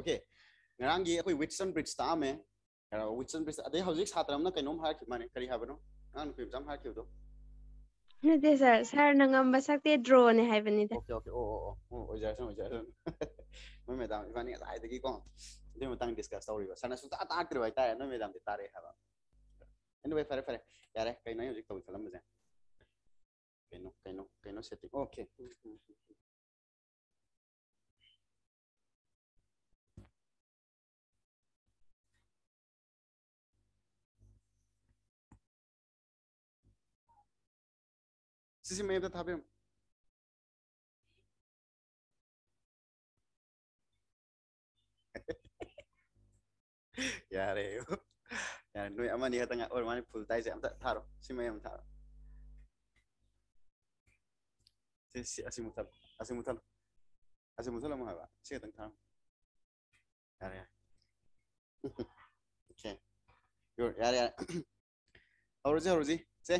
Okay ꯉꯔꯥꯡꯒꯤ ꯑꯩꯈꯣই ꯋꯤꯠꯁꯟ bridge ꯇꯥꯃꯦ ꯋꯤꯠꯁꯟ bridge ꯑꯗꯩ ꯍꯧꯖꯤꯛ ꯁꯥꯇ꯭ꯔ ꯑꯃꯅ ꯀꯩꯅꯣꯝ ꯍꯥꯏꯈꯤ ꯃꯥꯅꯦ ꯀꯔꯤ ꯍꯥꯏꯕꯅꯣ ꯉꯔꯥꯡ ꯅꯨꯄꯤ ꯑꯦꯛꯖꯥꯝ ꯍꯥꯏꯈꯤꯕꯗꯣ ꯅꯠꯇꯦ ꯁꯥꯔ ꯁꯥꯔꯅ ꯉꯝꯕ ꯁꯛꯇꯦ ꯗ꯭ꯔꯣꯅꯦ ꯍꯥꯏꯕꯅꯤꯗ ꯑꯣꯀꯦ ꯑꯣꯀꯦ ꯑꯣ ꯑꯣ ꯑꯣ ꯑꯣꯏꯖꯔꯁꯅꯨ ꯑꯣꯏꯖꯔꯁꯅꯨ ꯅꯣꯏ ꯃꯦꯗꯥꯝ ꯏꯕꯥꯅꯤ ꯉꯁꯥꯏꯗꯒꯤꯀꯣ ꯑꯗꯨꯏ ꯃꯇꯥꯡ ꯗꯤꯁꯀꯁ ꯇꯧꯔꯤꯕ ꯁꯥꯔꯅ ꯁꯨꯡꯇꯥ ꯇꯥꯛꯇ꯭ꯔꯤꯕ ꯍꯥꯏꯇꯥꯔꯦ ꯅꯣꯏ ꯃꯦꯗꯥꯝꯗꯤ ꯇꯥꯔꯦ ꯍꯥꯏꯕ anyway fare fare yare kaino yo jikto kalam je kaino kaino kaino setting okay சிசிமையத்தை தாபியம் Dạ đều Dạ nuôi em anh đi tao ngại ôi mà phụt tay sẽ em thả rồi xin mời em thả rồi Thế sẽ xin một thân À xin một thân À xin một thân là một hỏi bạn Xin tầng thả Dạ đây Ok Rồi dạ đây Hầu rồi gì hầu rồi gì Xe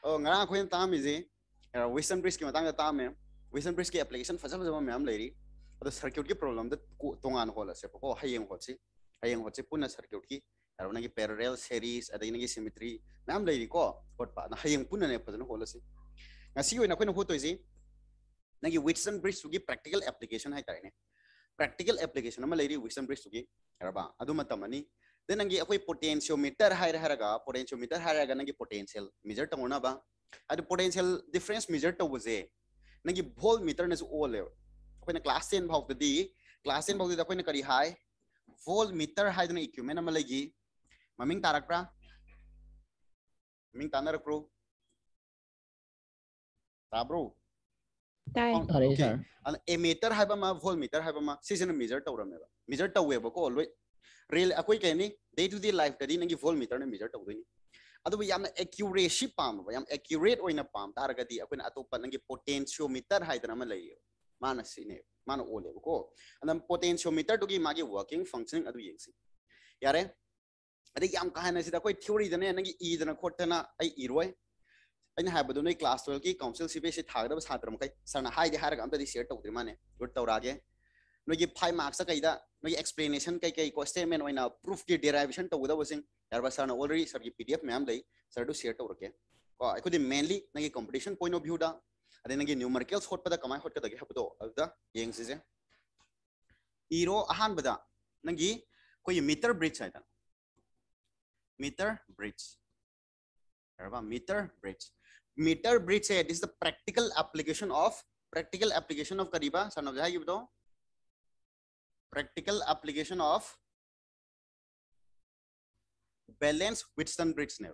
Ờ ngã khuyên tám mì gì western bridge की मतलब ताम है bridge के application फसल जब हम यहाँ ले रही अब की प्रॉब्लम द तो तोंगान हो रहा है सिर्फ को पुनः सर्किट की यार सेरीज की पैरेलल सीरीज अत इन्हें की सिमिट्री मैं हम ले रही को पा ना हाईएंग पुनः हो रहा है ना ब्रिज की प्रैक्टिकल एप्लीकेशन है करें एप्लीकेशन हम ले रही वेस्टर्न ब्रिज की यार बा अदू मत तमनी देन नंगी अकोई पोटेंशियोमीटर हायर पोटेंशियोमीटर हायर हरगा पोटेंशियल मेजर टंगोना अरे पोटेंशियल डिफरेंस मेजर तोबजे नंगी वोल्ट मीटर ने ओले अखोना क्लास 10 भावतदी क्लास 10 भावतदी अखोना करी हाय वोल्ट मीटर हाइदन इक्विपमेंट अमा लेगी ममिंग तारकप्रा मिंग तानरकप्रो ताब्रो ताई तारे अन एमीटर हाइबा मा वोल्ट मीटर हाइबा मा सिजन मेजर तोरमेबा मेजर तोवेबा को ऑलवेज रियल अकोई कहनी डे टू डे लाइफ ददी नंगी वोल्ट मीटर ने मेजर तोदनी ꯑꯗꯨꯕꯨ ꯌꯥꯝꯅ ꯑꯦꯀ꯭ꯌꯨꯔꯦꯁꯤ ꯄꯥꯝꯕ ꯌꯥꯝ ꯑꯦꯀ꯭ꯌꯨꯔꯦꯠ ꯑꯣꯏꯅ ꯄꯥꯝ ꯇꯥꯔꯒꯗꯤ ꯑꯩꯈꯣꯏꯅ ꯑꯇꯣꯞꯄ ꯅꯪꯒꯤ ꯄꯣꯇꯦꯟꯁꯤꯌꯣꯃꯤꯇꯔ ꯍꯥꯏꯗꯅ ꯑꯃ ꯂꯩꯌꯦꯕ ꯃꯥꯅ ꯁꯤꯅꯦꯕ ꯃꯥꯅ ꯑꯣꯜꯂꯦꯕꯀꯣ ꯑꯗꯨꯝ ꯄꯣꯇꯦꯟꯁꯤꯌꯣꯃꯤꯇꯔꯗꯨꯒꯤ ꯃꯥꯒꯤ ꯋꯥꯔꯀꯤꯡ ꯐꯪꯁꯟ ꯑꯗꯨ ꯌꯦꯡꯁꯤ ꯌꯥꯔꯦ ꯑꯗꯩ ꯌꯥꯝ ꯀꯥ ꯍꯦꯟꯅ ꯁꯤꯗ ꯑꯩꯈꯣꯏ ꯊꯤꯑꯣꯔꯤꯗꯅꯦ ꯅꯪꯒꯤ ꯏꯗꯅ ꯈꯣꯠꯇꯅ ꯑꯩ ꯏꯔꯣꯏ ꯑꯩꯅ ꯍꯥꯏꯕꯗꯨ ꯅꯣꯏ ꯀ꯭ꯂꯥꯁ ꯇꯨꯋꯦꯜꯕꯀꯤ ꯀꯥꯎꯟꯁꯤꯜ ꯁꯤꯕꯤꯁꯤ ꯊꯥꯒꯗꯕ ꯁꯥꯇ꯭ꯔ ꯃꯈꯩ ꯁꯔꯅ ꯍꯥꯏꯗꯤ ꯍꯥꯏꯔꯒ ꯑꯝꯇꯗꯤ ꯁꯤꯌꯔ ꯇꯧꯗ꯭ꯔꯤ ꯃꯥꯅꯦ ꯇꯧꯔꯛꯑꯒꯦ ꯅꯣꯏꯒꯤ ꯐꯥꯏꯚ ꯃꯥꯔꯛꯁꯇ ꯀꯩꯗ नई एक्सप्लेनेशन कई कई को स्टेटमेंट होना प्रूफ की डेराइवेशन तो उदा यार बस सरना ऑलरेडी सर की पी डी एफ मैम ले सर सेयर तौर तो रखे को एको मेनली नगे कंपटीशन पॉइंट ऑफ व्यू दा अदे नगे न्यूमेरिकल्स होत पदा कमाई होत कदा तो अदा येंग सिजे इरो मीटर ब्रिज आइदा मीटर ब्रिज अरबा मीटर ब्रिज मीटर ब्रिज है this the practical application of practical application of करीबा sir no practical application of balance Wheatstone bridge ने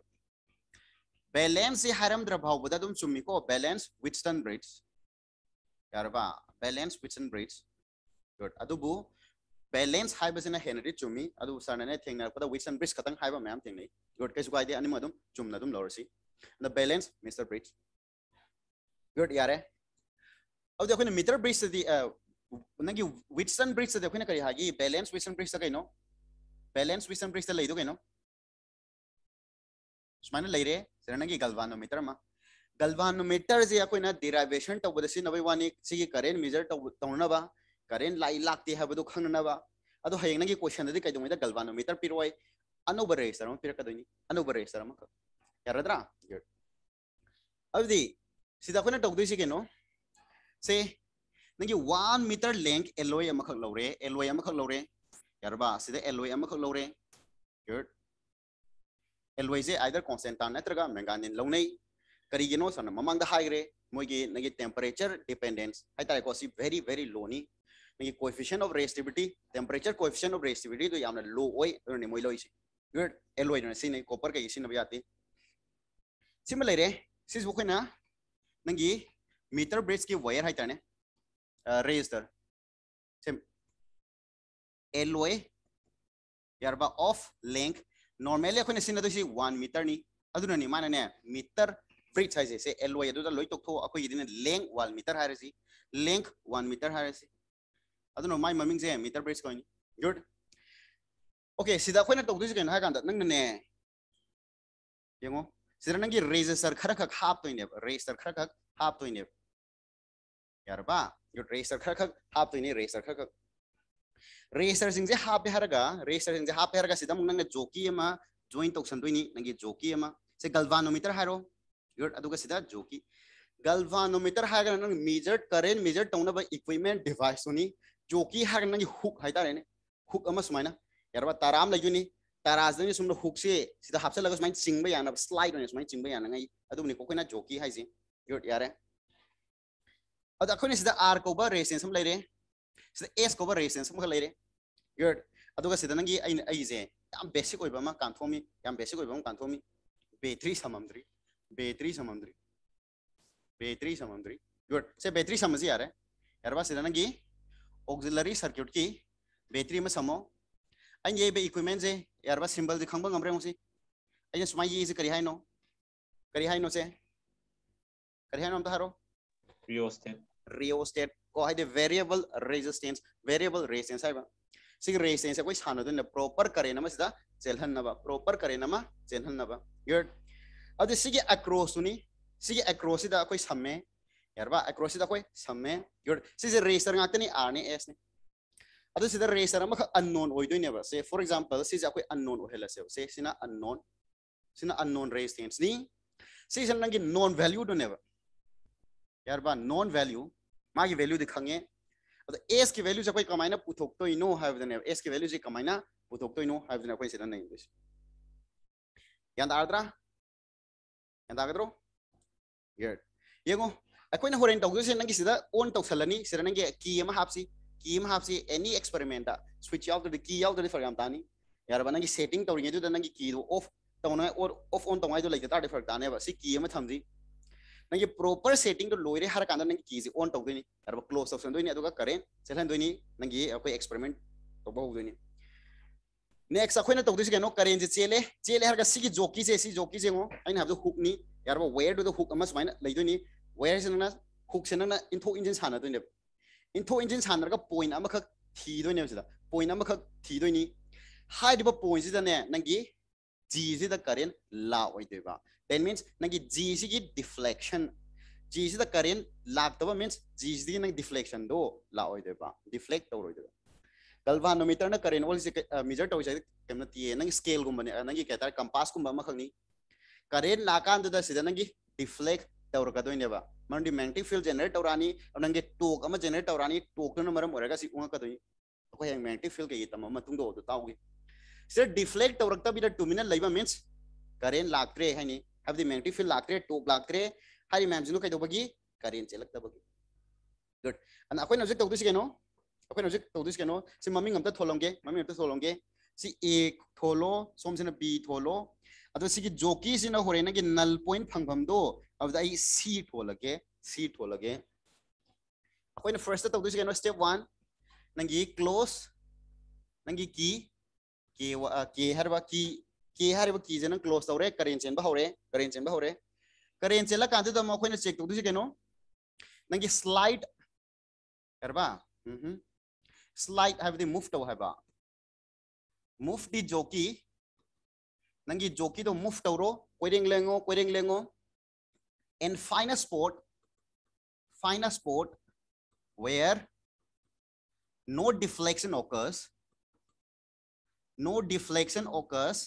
बैलेंस ये हरम द्रभाव बता तुम चुम्मी को बैलेंस विटस्टन ब्रिज यार बा बैलेंस विटस्टन ब्रिज गुड अदु बु बैलेंस हाय बसे ना हेनरी चुम्मी अदु सने ने थिंग ना पता विटस्टन ब्रिज खतंग हाय बा मैम थिंग नहीं गुड कैसे गाइड अनि मदम चुम ना तुम लोरसी the balance meter bridge good यार अब देखो ना मीटर ब्रिज से उनकी विटसन ब्रिज से देखो ना कहीं हाँ ये बैलेंस विटसन ब्रिज से कहीं नो बैलेंस विटसन ब्रिज से ले दो कहीं नो इसमें ना ले रहे सर ना कि गल्वानोमीटर मा गल्वानोमीटर जी या ना डिराइवेशन तो वो नवी वाणी से ये करेंट मेजर तो तो बा करेंट लाई लाख दिया है वो तो खंग ना बा अतो है ना कि क्वेश्चन दे कहीं दो में नंगे वन मीटर लें एलोय अमखक लौरे एलोय अमखक लौरे यारबा सिदे एलोय अमखक लौरे गुड एलोय जे आइदर कॉन्सेंटा नत्रगा मेंगानिन लौनै करिगिनो सन ममंग द हाइग्रे मोगी टेम्परेचर डिपेंडेंस हाइतारे कोसी वेरी वेरी लो नी नगी of resistivity temperature coefficient of resistivity तो लो ओय ने गुड एलोय कॉपर कई सिने बयाते सिमलेरे सिस नंगी मीटर ब्रिज की वायर है register. Sim LOA યારબા ઓફ લેન્થ નોર્મલી અખોને સિન દોસી 1 મીટર ની અદુનની માનને મીટર ફ્રી થાય છે સે LO યદુતા લોઈ તોખો અખો યદિને લેન્થ 1 મીટર હારેસી લેન્થ 1 મીટર હારેસી અદુનો માય મમિંગ જે મીટર બ્રેસ કોઈની ગુડ ઓકે સીધા કોઈને તોખદુસી કેન હાકાંત નંગને યંગો સિરનંગી રેઝર ખરખક હાપ તોઈને રેઝર ખરખક હાપ તોઈને ꯌꯥꯔꯕ ꯔꯦꯁꯇꯔ ꯈꯔ ꯈꯛ ꯍꯥꯞꯇꯣꯏꯅꯤ ꯔꯦꯁꯇꯔ ꯈꯔ ꯈꯛ रेसर सिंह हापे रेसर सिंह हापे नंग जोकी जॉइन तौसनदी नंगी जोकी से गल्वानोमीटर है जोकी गल्वानोमीटर है नंग करें करेंट मेजर तौनब इक्विपमेंट डिवाइस होनी जोकी है नंग हुक है हुक सुमायन यारब ताराम लेनी ताराज सूम हुक से हापल सूम चिंब यानब स्लाइड सूम चिंब यानी जोकी है यारे अब अखोने सिदा आर को बा रेसेंस हम ले रहे सिदा एस को बा रेसेंस हम ले रहे गुड अदुगा सिदा नंगी अइन अइजे याम बेसिक होइबा मा कंफर्मी याम बेसिक होइबा मा कंफर्मी बेथ्री समंदरी बेथ्री समंदरी बेथ्री समंदरी गुड से बेथ्री समझ आ है यार बा सिदा नंगी ऑक्सिलरी सर्किट की बेथ्री में समो अइन ये बे इक्विपमेंट जे यार बस सिंबल दिखाऊं बंग हमरे होसी अइन सुमाई ये इसे करी हाई नो करी हाई नो से करी हाइनो हम तो हरो प्रियो rheostat ko haide variable resistance variable resistance haiba sig resistance ko sanu den proper kare nama sida chelhan naba proper kare nama chelhan naba your adu sig across ni sig across da ko samme yarba across da ko samme your sig racer ngak tani ani s ni adu sida racer ma unknown oidoi neba say for example sig ko unknown ohela se say sina unknown sina unknown resistance ni sig sel nangi non value do neba yarba non value मागी value दिखांगे अत एस की value से कोई पुथोक तो इनो हाइबदने S की value से कमाइना पुथोक्तो इनो हाइबदने कोई सेना नहीं दिस याद आद्रा याद आगद्रो गुड येगो अकोइन होरेन तौगो से नंगी सिदा ऑन तौसलनी सिदा नंगी की एम हापसी की एम हापसी any experiment switch out the key out the यार सेटिंग तौरिंगे जो की दो ऑफ तौना और ऑफ ऑन तौना जो की नंगे प्रोपर सेटिंग लोरे हर कांदा नंगे ऑन तौदोनी अरब क्लोज ऑप्शन दोनी अदुगा करें सेलन दोनी नंगे अखोय एक्सपेरिमेंट नेक्स्ट अखोय न तौदिस करें जे चेले चेले हर गसी जोकी से सी जोकी जेंगो आइन हब यार वेयर दो हुक अमस माइन वेयर से ना हुक से ना इनथो इंजन सान दोनी इनथो इंजन सान का पॉइंट अमखक थी दोनी सिदा पॉइंट अमखक थी दोनी पॉइंट सिदा नंगे जी से करें ला देन मीन्स नंगी जी की डिफ्लेक्शन जी से करें लाब मीन्स जी से नंगी डिफ्लेक्शन दो ला डिफ्लेक्ट तौर दे कलवा नोमीटर से मेजर तौर से कम तीए नंगी स्केल नंगी कह तरह कंपास करेंट लाकानद नंगी डिफ्लेक्ट तौर मन मैग्नेटिक फील्ड जेनरेट तौरानी नंगे टोक जेनरेट तौरानी टोकन मरम होगा उंगकदी अखोय मैग्नेटिक कई तमाम तौदे से डिफ्लेक्ट औरक्ता बिना टुमिनल लाइबा मींस करेन लाक्रे हैनी हैव द मैग्नेटिक फील्ड लाक्रे टोक लाक्रे हरि मैम जिनो कै दबगी करेन चे गुड अन अखै नजिक तौदिस केनो अखै नजिक से मम्मी गमता थोलोंगे मम्मी अत थोलोंगे से ए थोलो सोम से बी थोलो अतो सिगी जोकी से न होरेना नल पॉइंट फंगबम अब दाई सी थोलगे सी थोलगे अखै न फर्स्ट तौदिस केनो स्टेप वन नंगी क्लोज नंगी की k k harba ki k harba ki jena close tawre current chen ba hore current chen ba hore current chen la kan da mo khoina check tu du keno nang ki slide harba mhm slide have the move to haba move di joki nang ki joki to move tawro koireng lengo koireng lengo and find a spot find a spot where no deflection occurs no deflection occurs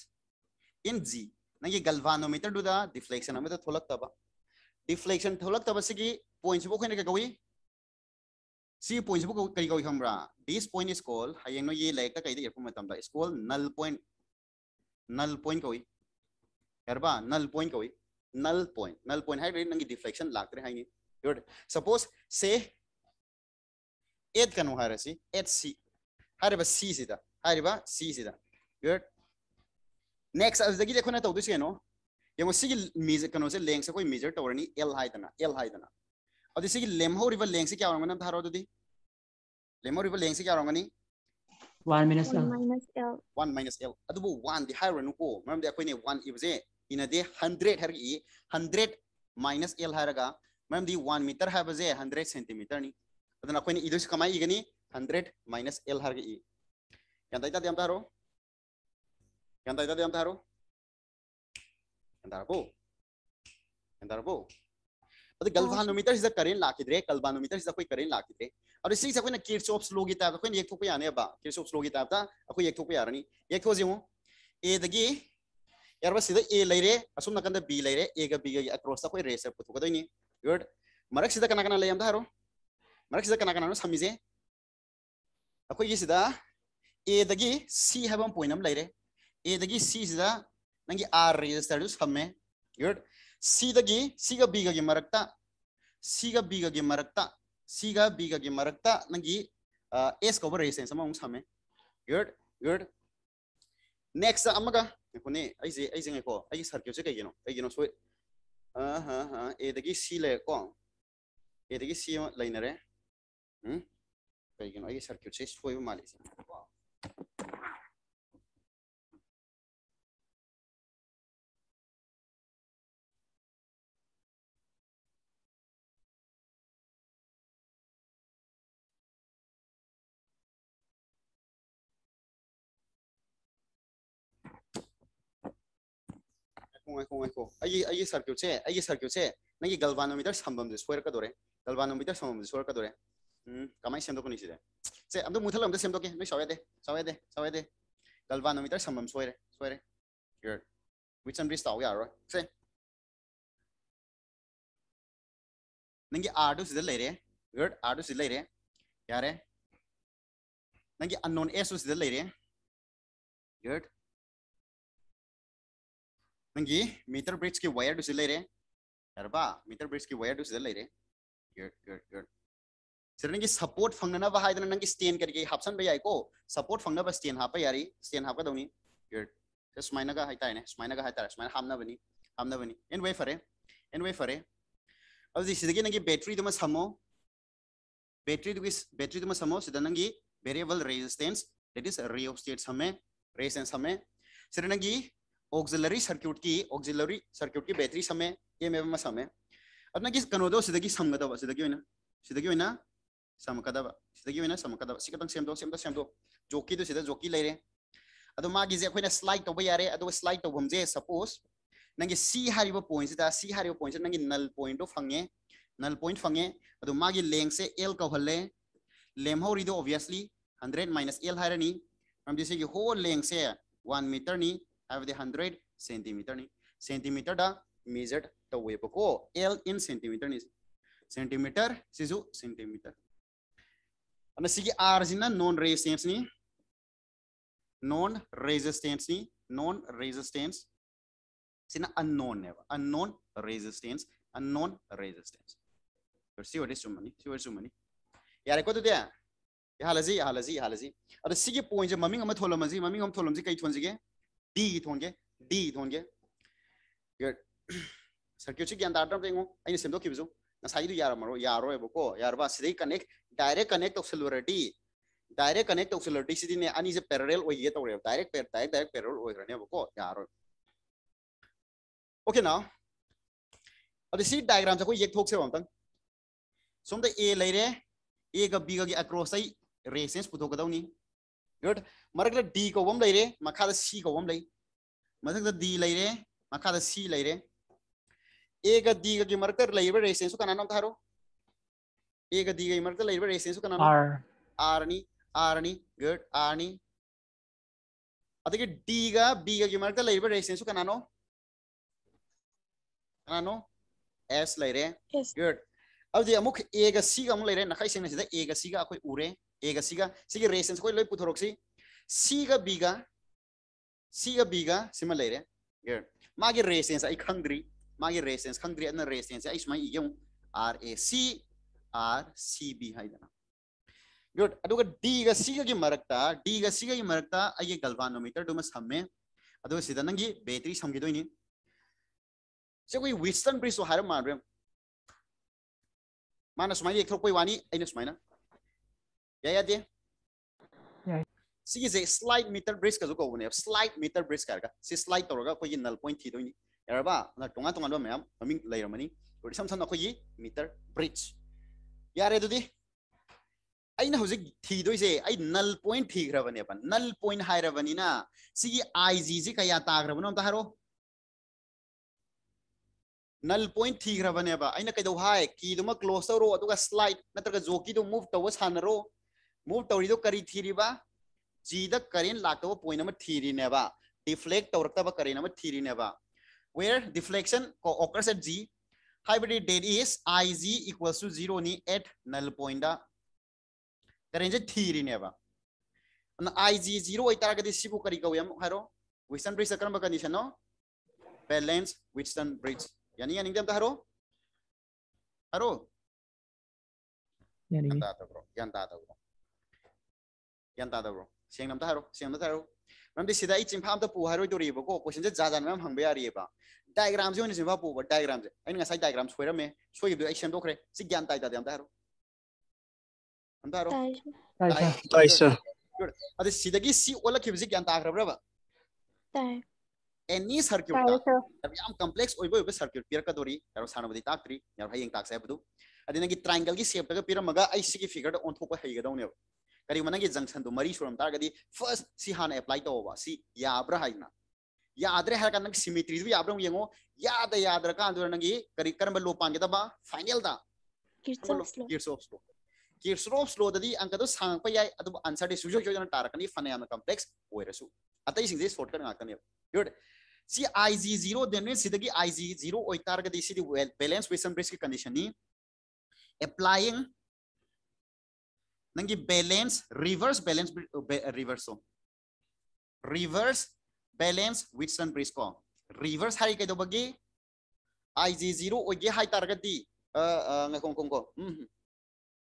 in G ना ये galvanometer दुदा deflection हमें तो थोलक तब deflection थोलक से कि points book है सी points book कई कोई हमरा दिस पॉइंट इस कॉल हाय नो ये लाइक का कई दे एयरपोर्ट में call null point null point कोई यार नल पॉइंट कोई नल पॉइंट नल पॉइंट है रे नंगी डिफ्लेक्शन लाग रे हाय गुड सपोज से एट कनो हारे सी एट सी हारे सी सीता हरिबा सी ये वो सी से लेंग से कोई मीजर तोड़ नहीं एल से क्या होगा ना से क्या होगा माइनस एल वन वन दी हाई रन को हंड्रेड हर की हंड्रेड माइनस एल हर का वन मीटर है हंड्रेड सेंटीमीटर नहीं अतो ना हंड्रेड माइनस एल हर की Kantaitate Amtaro. Kantaitate Amtaro. Kantarabo. Kantarabo. But the galvanometer is a current lakidre, galvanometer is a quick current lakidre. Or see when a Kirchhoff's logita, when Yakupianeba, Kirchhoff's logita, a quick Yakupiani, Yakosimo, A the gay. यार सीधा ए लेरे Assam नकंद B लेरे ए का B का across तक कोई race है पुतुका तो ही नहीं गुड मरक सीधा कना कना ले हम धारो मरक सीधा कना कना नो समीजे अखो ये सीधा एदगी सी है हम पॉइंट हम ले रहे सी से आर रेजिस्टर सम्मे गुड सी दगी सी का की मरक्त सी बीग की सी की नंगी एस का रेजिस्टेंस रेसेंस हम गुड गुड नेक्स्टनेको सर्क्यू से कई कई सो नो हाँ हाँ सी सी लेने कई हम्म से सोए मालिक गलवानोमीटर सामम सोरकदे गलवानोमीटर सामम सोरकदे कमाई सेमदनी से मूथल सेमदे नई सवेदे सवेदे सवेदे गलवानोमीटर सामम सोरे सोरे विचंद्रीस तौ यार से नंगे आर दो लेर गर्ड आर दो लेर यारे नंगे अनोन एसुद लेर गर्ड नंगी मीटर ब्रिज की वायर दूसरे ले रहे यार बा मीटर ब्रिज की वायर दूसरे ले रहे गुड गुड गुड सर नंगी सपोर्ट फंगना बहा इधर नंगी स्टेन करके हापसन भैया को सपोर्ट फंगना बस स्टेन हापा यारी स्टेन हापा दोनी गुड सर स्माइना का हाइता है ना स्माइना का हाइता है स्माइना हामना बनी हामना बनी इन वे फरे इन वे फरे अब जी सिद्धि नंगी बैटरी तुम समो बैटरी तुम बैटरी तुम समो सिद्धि नंगी variable resistance that is rheostat समय रेजिस्टेंस समय सर नंगी ऑक्सिलरी सर्किट की ऑक्सिलरी सर्किट की बैटरी समय ये में हम समय अपना किस कनोदो सिदगी समगदव सिदगी होइना सिदगी होइना समकदव सिदगी होइना समकदव सिकतन दो सेम दो जोकी तो सिदा जोकी लेरे अदो मागी जे अखोइना स्लाइड तोब यारे अदो स्लाइड तोबम जे सपोज नंगे सी हारिबो पॉइंट सिदा सी हारिबो पॉइंट नंगे नल पॉइंट दो फंगे नल पॉइंट फंगे अदो मा मागी लेंग से एल कवहले लेम दो ऑब्वियसली 100 माइनस एल हारनी हम जैसे कि होल लेंग से 1 मीटर नी have the hundred centimeter ni centimeter da measured the wave ko l in centimeter ni centimeter sisu centimeter ana sigi r jina non resistance ni non resistance ni non resistance sina unknown ne unknown resistance unknown resistance see पर सी ओडी सुमनी to ओडी सुमनी यार को तो दे हालाजी हालाजी हालाजी अरे सी के पॉइंट जे ममिंग हम थोलमजी ममिंग हम थोलमजी कई थोनजी के D이 동계 D 동계 이거 सर्किट ग्यान ताद्रेंगो यार सेमदों यारो यार बा तो से कनेक्ट डायरेक्ट कनेक्ट सिलोरिटी डायरेक्ट कनेक्ट अनि से पैरेलल पेरल हो रे डायरेक्ट डायरेक्ट डायरेक्ट पेरल होनेबको यारो ओके ना अब डायग्राम से सोम सोमद तो ए लेरे एग बी की अक्रॉस रेसेंस पुथोकदौनी good marakla d ko bom leire makhada c ko bom lei masakda d leire makhada c leire a ga d ga gi marakta leire resistance kana nam tharo a ga d ga marakta leire resistance kana r r ni r ni good r ni ಅದಕ್ಕೆ D ಗ B ಗ mark ಲೈಬ resistance ಕನಾನೋ ಕನಾನೋ ಎಸ್ ಲೈರೆ good अब अमुक ए सी अमुक लेरे नखाई सेंगे ए सी अखोई उरे A가 C가 relations ko loy puthorok si C가 B가 C가 B가 sima lere here magi relations ai khangdri magi relations khangdri an relations ai sma yung R A C R C B hai dana good aduga D ga C ga gi marakta D ga C ga gi marakta ai galvanometer duma samme adu sida nangi battery samgi doi ni se koi western bridge so haram ma rem mana smai ek thok koi wani aina smaina ꯌꯥꯏ ꯌꯥꯗꯦ ꯁꯤꯒꯤꯁꯦ slide meter ꯕ꯭ꯔꯤꯖꯀꯁꯨ ꯀꯧꯕꯅꯦꯕ slide meter bridge ꯍꯥꯏꯔꯒ ꯁꯤ slight ꯇꯧꯔꯒ ꯑꯩꯈꯣꯏꯒꯤ ꯅꯜ point ꯊꯤꯗꯣꯏꯅꯤ ꯌꯥꯔꯕ ꯇꯣꯉꯥꯟ ꯇꯣꯉꯥꯟꯕ ꯃꯌꯥꯝ ꯃꯃꯤꯡ ꯂꯩꯔꯝꯃꯅꯤ ꯏꯁꯝ ꯁꯝꯅ ꯑꯩꯈꯣꯏꯒꯤ ꯃꯤꯇꯔ ꯕ꯭ꯔꯤꯖ ꯌꯥꯔꯦ ꯑꯗꯨꯗꯤ ꯑꯩꯅ ꯍꯧꯖꯤꯛ ꯊꯤꯗꯣꯏꯁꯦ ꯑꯩ ꯅꯜ ꯄꯣꯏꯟ ꯊꯤꯈ꯭ꯔꯕꯅꯦꯕ ꯅꯜ ꯄꯣꯏꯟ ꯍꯥꯏꯔꯕꯅꯤꯅ ꯁꯤꯒꯤ ꯑꯥꯏ ꯖꯤꯁꯤ ꯀꯌꯥ ꯇꯥꯈ꯭ꯔꯕꯅꯣ ꯑꯝꯇ ꯍꯥꯏꯔꯛꯑꯣ नल पॉइंट ठीक रहा बने बा अने कई हाई की क्लोज तौर स्लाइड नगर जोकी मूव तब सानो move tawrido kari thiriba g da current lakta point ama thirineba deflect tawrakta current ama thirineba where deflection occurs at g hybrid dead is ig equals to 0 ni at null point da current thirineba na ig 0 aitaragadi sibu kari kawya haro Western bridge karamba condition no balance Western bridge yani yani ngam ta haro haro yani yan ta ta bro yan ta ta bro ꯒ꯭ꯌꯥꯟ ꯇꯥꯗꯕ꯭ꯔꯣ ꯁꯦꯡꯅ ꯑꯝꯇ ꯍꯥꯏꯔꯣ ꯁꯦꯡꯅ ꯑꯝꯇ ꯍꯥꯏꯔꯣ ꯃꯔꯝꯗꯤ ꯁꯤꯗ ꯑꯩ ꯆꯤꯟꯐꯥ ꯑꯝꯇ ꯄꯨ ꯍꯥꯏꯔꯣꯏꯗꯣꯔꯤꯕꯀꯣ ꯀꯣꯏꯁꯟꯁꯦ ꯖꯥ ꯖꯥꯟ ꯃꯌꯥꯝ ꯍꯪꯕ ꯌꯥꯔꯤꯑꯕ ꯗꯥꯏꯒ꯭ꯔꯥꯝꯁꯦ ꯑꯣꯏꯅ ꯆꯤꯟꯐꯥ ꯄꯨꯕ ꯗꯥꯏꯒ꯭ꯔꯥꯝꯁꯦ ꯑꯩꯅ ꯉꯁꯥꯏ ꯗꯥꯏꯒ꯭ꯔꯥꯝ ꯁꯣꯏꯔꯝꯃꯦ ꯁꯣꯏꯈꯤꯕꯗꯣ ꯑꯩ ꯁꯦꯝꯗꯣꯛꯈ꯭ꯔꯦ ꯁꯤ ꯒ꯭ꯌꯥꯟ ꯇꯥꯏ ꯇꯥꯗꯦ ꯑꯝꯇ ꯍꯥꯏꯔꯣ ꯑꯝꯇ ꯍꯥꯏꯔꯣ ꯇꯥꯏ ꯁꯥꯔ ꯑꯗ ꯁꯤꯗꯒꯤ ꯁꯤ ꯑꯣꯜꯂꯛꯈꯤꯕꯁꯤ ꯒ꯭ꯌꯥꯟ ꯇꯥꯈ꯭ꯔꯕ꯭ꯔꯕ ꯇꯥꯏ ꯑꯦꯅꯤ ꯁꯔꯀ꯭ꯌꯨꯠꯇ ꯌꯥꯝ ꯀꯝꯄ꯭ꯂꯦꯛꯁ ꯑꯣꯏꯕ ꯑꯣꯏꯕ ꯁꯔꯀ꯭ꯌꯨꯠ ꯄꯤꯔꯛꯀꯗꯣꯔꯤ ꯌꯥꯔꯣ ꯁꯥꯟꯅꯕꯗꯤ ꯇꯥꯛꯇ꯭ꯔꯤ ꯌꯥꯔꯣ ꯍꯌꯦꯡ ꯇꯥꯛꯁꯦ ꯍꯥꯏꯕꯗꯨ ꯑꯗꯩ ꯅꯪꯒꯤ ꯇ꯭ꯔꯥꯏꯡꯒꯜꯒꯤ ꯁꯦꯞꯇꯒ ꯄꯤꯔꯝꯃꯒ ꯑꯩ ꯁꯤꯒꯤ ꯐꯤꯒꯔꯗ ꯑꯣꯟꯊꯣꯛꯄ ꯍꯩꯒꯗꯧꯅꯦꯕ करीब की जंक्शन तो मरी सूरम तारगदी फर्स्ट सी हाना एप्लाई तोबा सी याब्रा हाइना याद्रे हर कन सिमेट्री भी याब्रा यंगो याद याद्र का अंदर नंगे करी करम लो पान फाइनल दा स्लो स्लो ददी अंक तो सांग पे आंसर दे सुजो जो तारकनी फनयाम कॉम्प्लेक्स होयरसु अतई सिंग दे शॉर्टकट ngaकने गुड सी जी जीरो आई सीधे की जीरो ओइतार के दी बैलेंस वेसन ब्रिज की कंडीशन ही applying Nanti balance reverse balance reverse so reverse balance Wilson bridge ko reverse hari kedo bagi IG0 oge hai target di eh, eh kong kong yar hmm.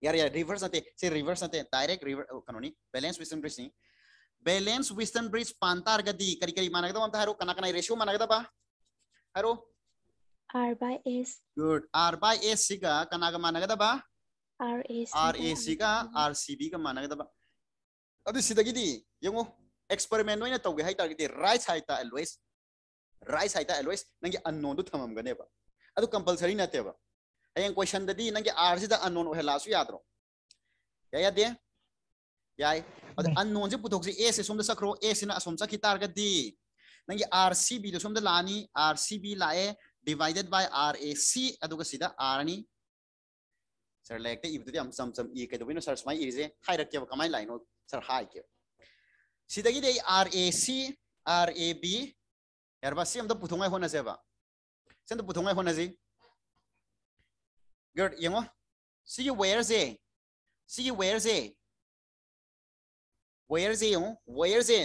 yar ya, reverse nanti si reverse nanti direct reverse oh, kanoni balance Wilson bridge ni balance Wilson bridge pantar target kari kari mana kedo am taru kana kana ratio mana kedo ba haru R by S. Good. R by S sih kak. mana kata pak? RAC का RCB का माना गया था अब इसी तरीके से यंगो experiment wine तो गया है तारीख दे राइट साइड ता एलोइस राइट साइड ता एलोइस नंगे अननोन तो थमम गने बा अब कंपलसरी नहीं आते बा यंग क्वेश्चन दे दी नंगे RC ता अननोन है लास्ट याद रो या याद है या अननोन जो पुतोक से A से सोम द सक्रो A से ना सोम सक टारगेट दी नंगे RCB तो सोम द लानी RCB लाए डिवाइडेड बाय RAC अदुका सीधा R सर लेकते इबदी हम चम चम ई कदोनो सर सुमाय इजे हाइरकेब कमाय लाइनो सर के सिदगी दे R A C R A B यारबा सी हम तो पुथोंगाय होना सेबा सेम तो पुथोंगाय होना जी गुड यंगो सी यू वेयर से सी यू वेयर से वेयर से यंगो वेयर से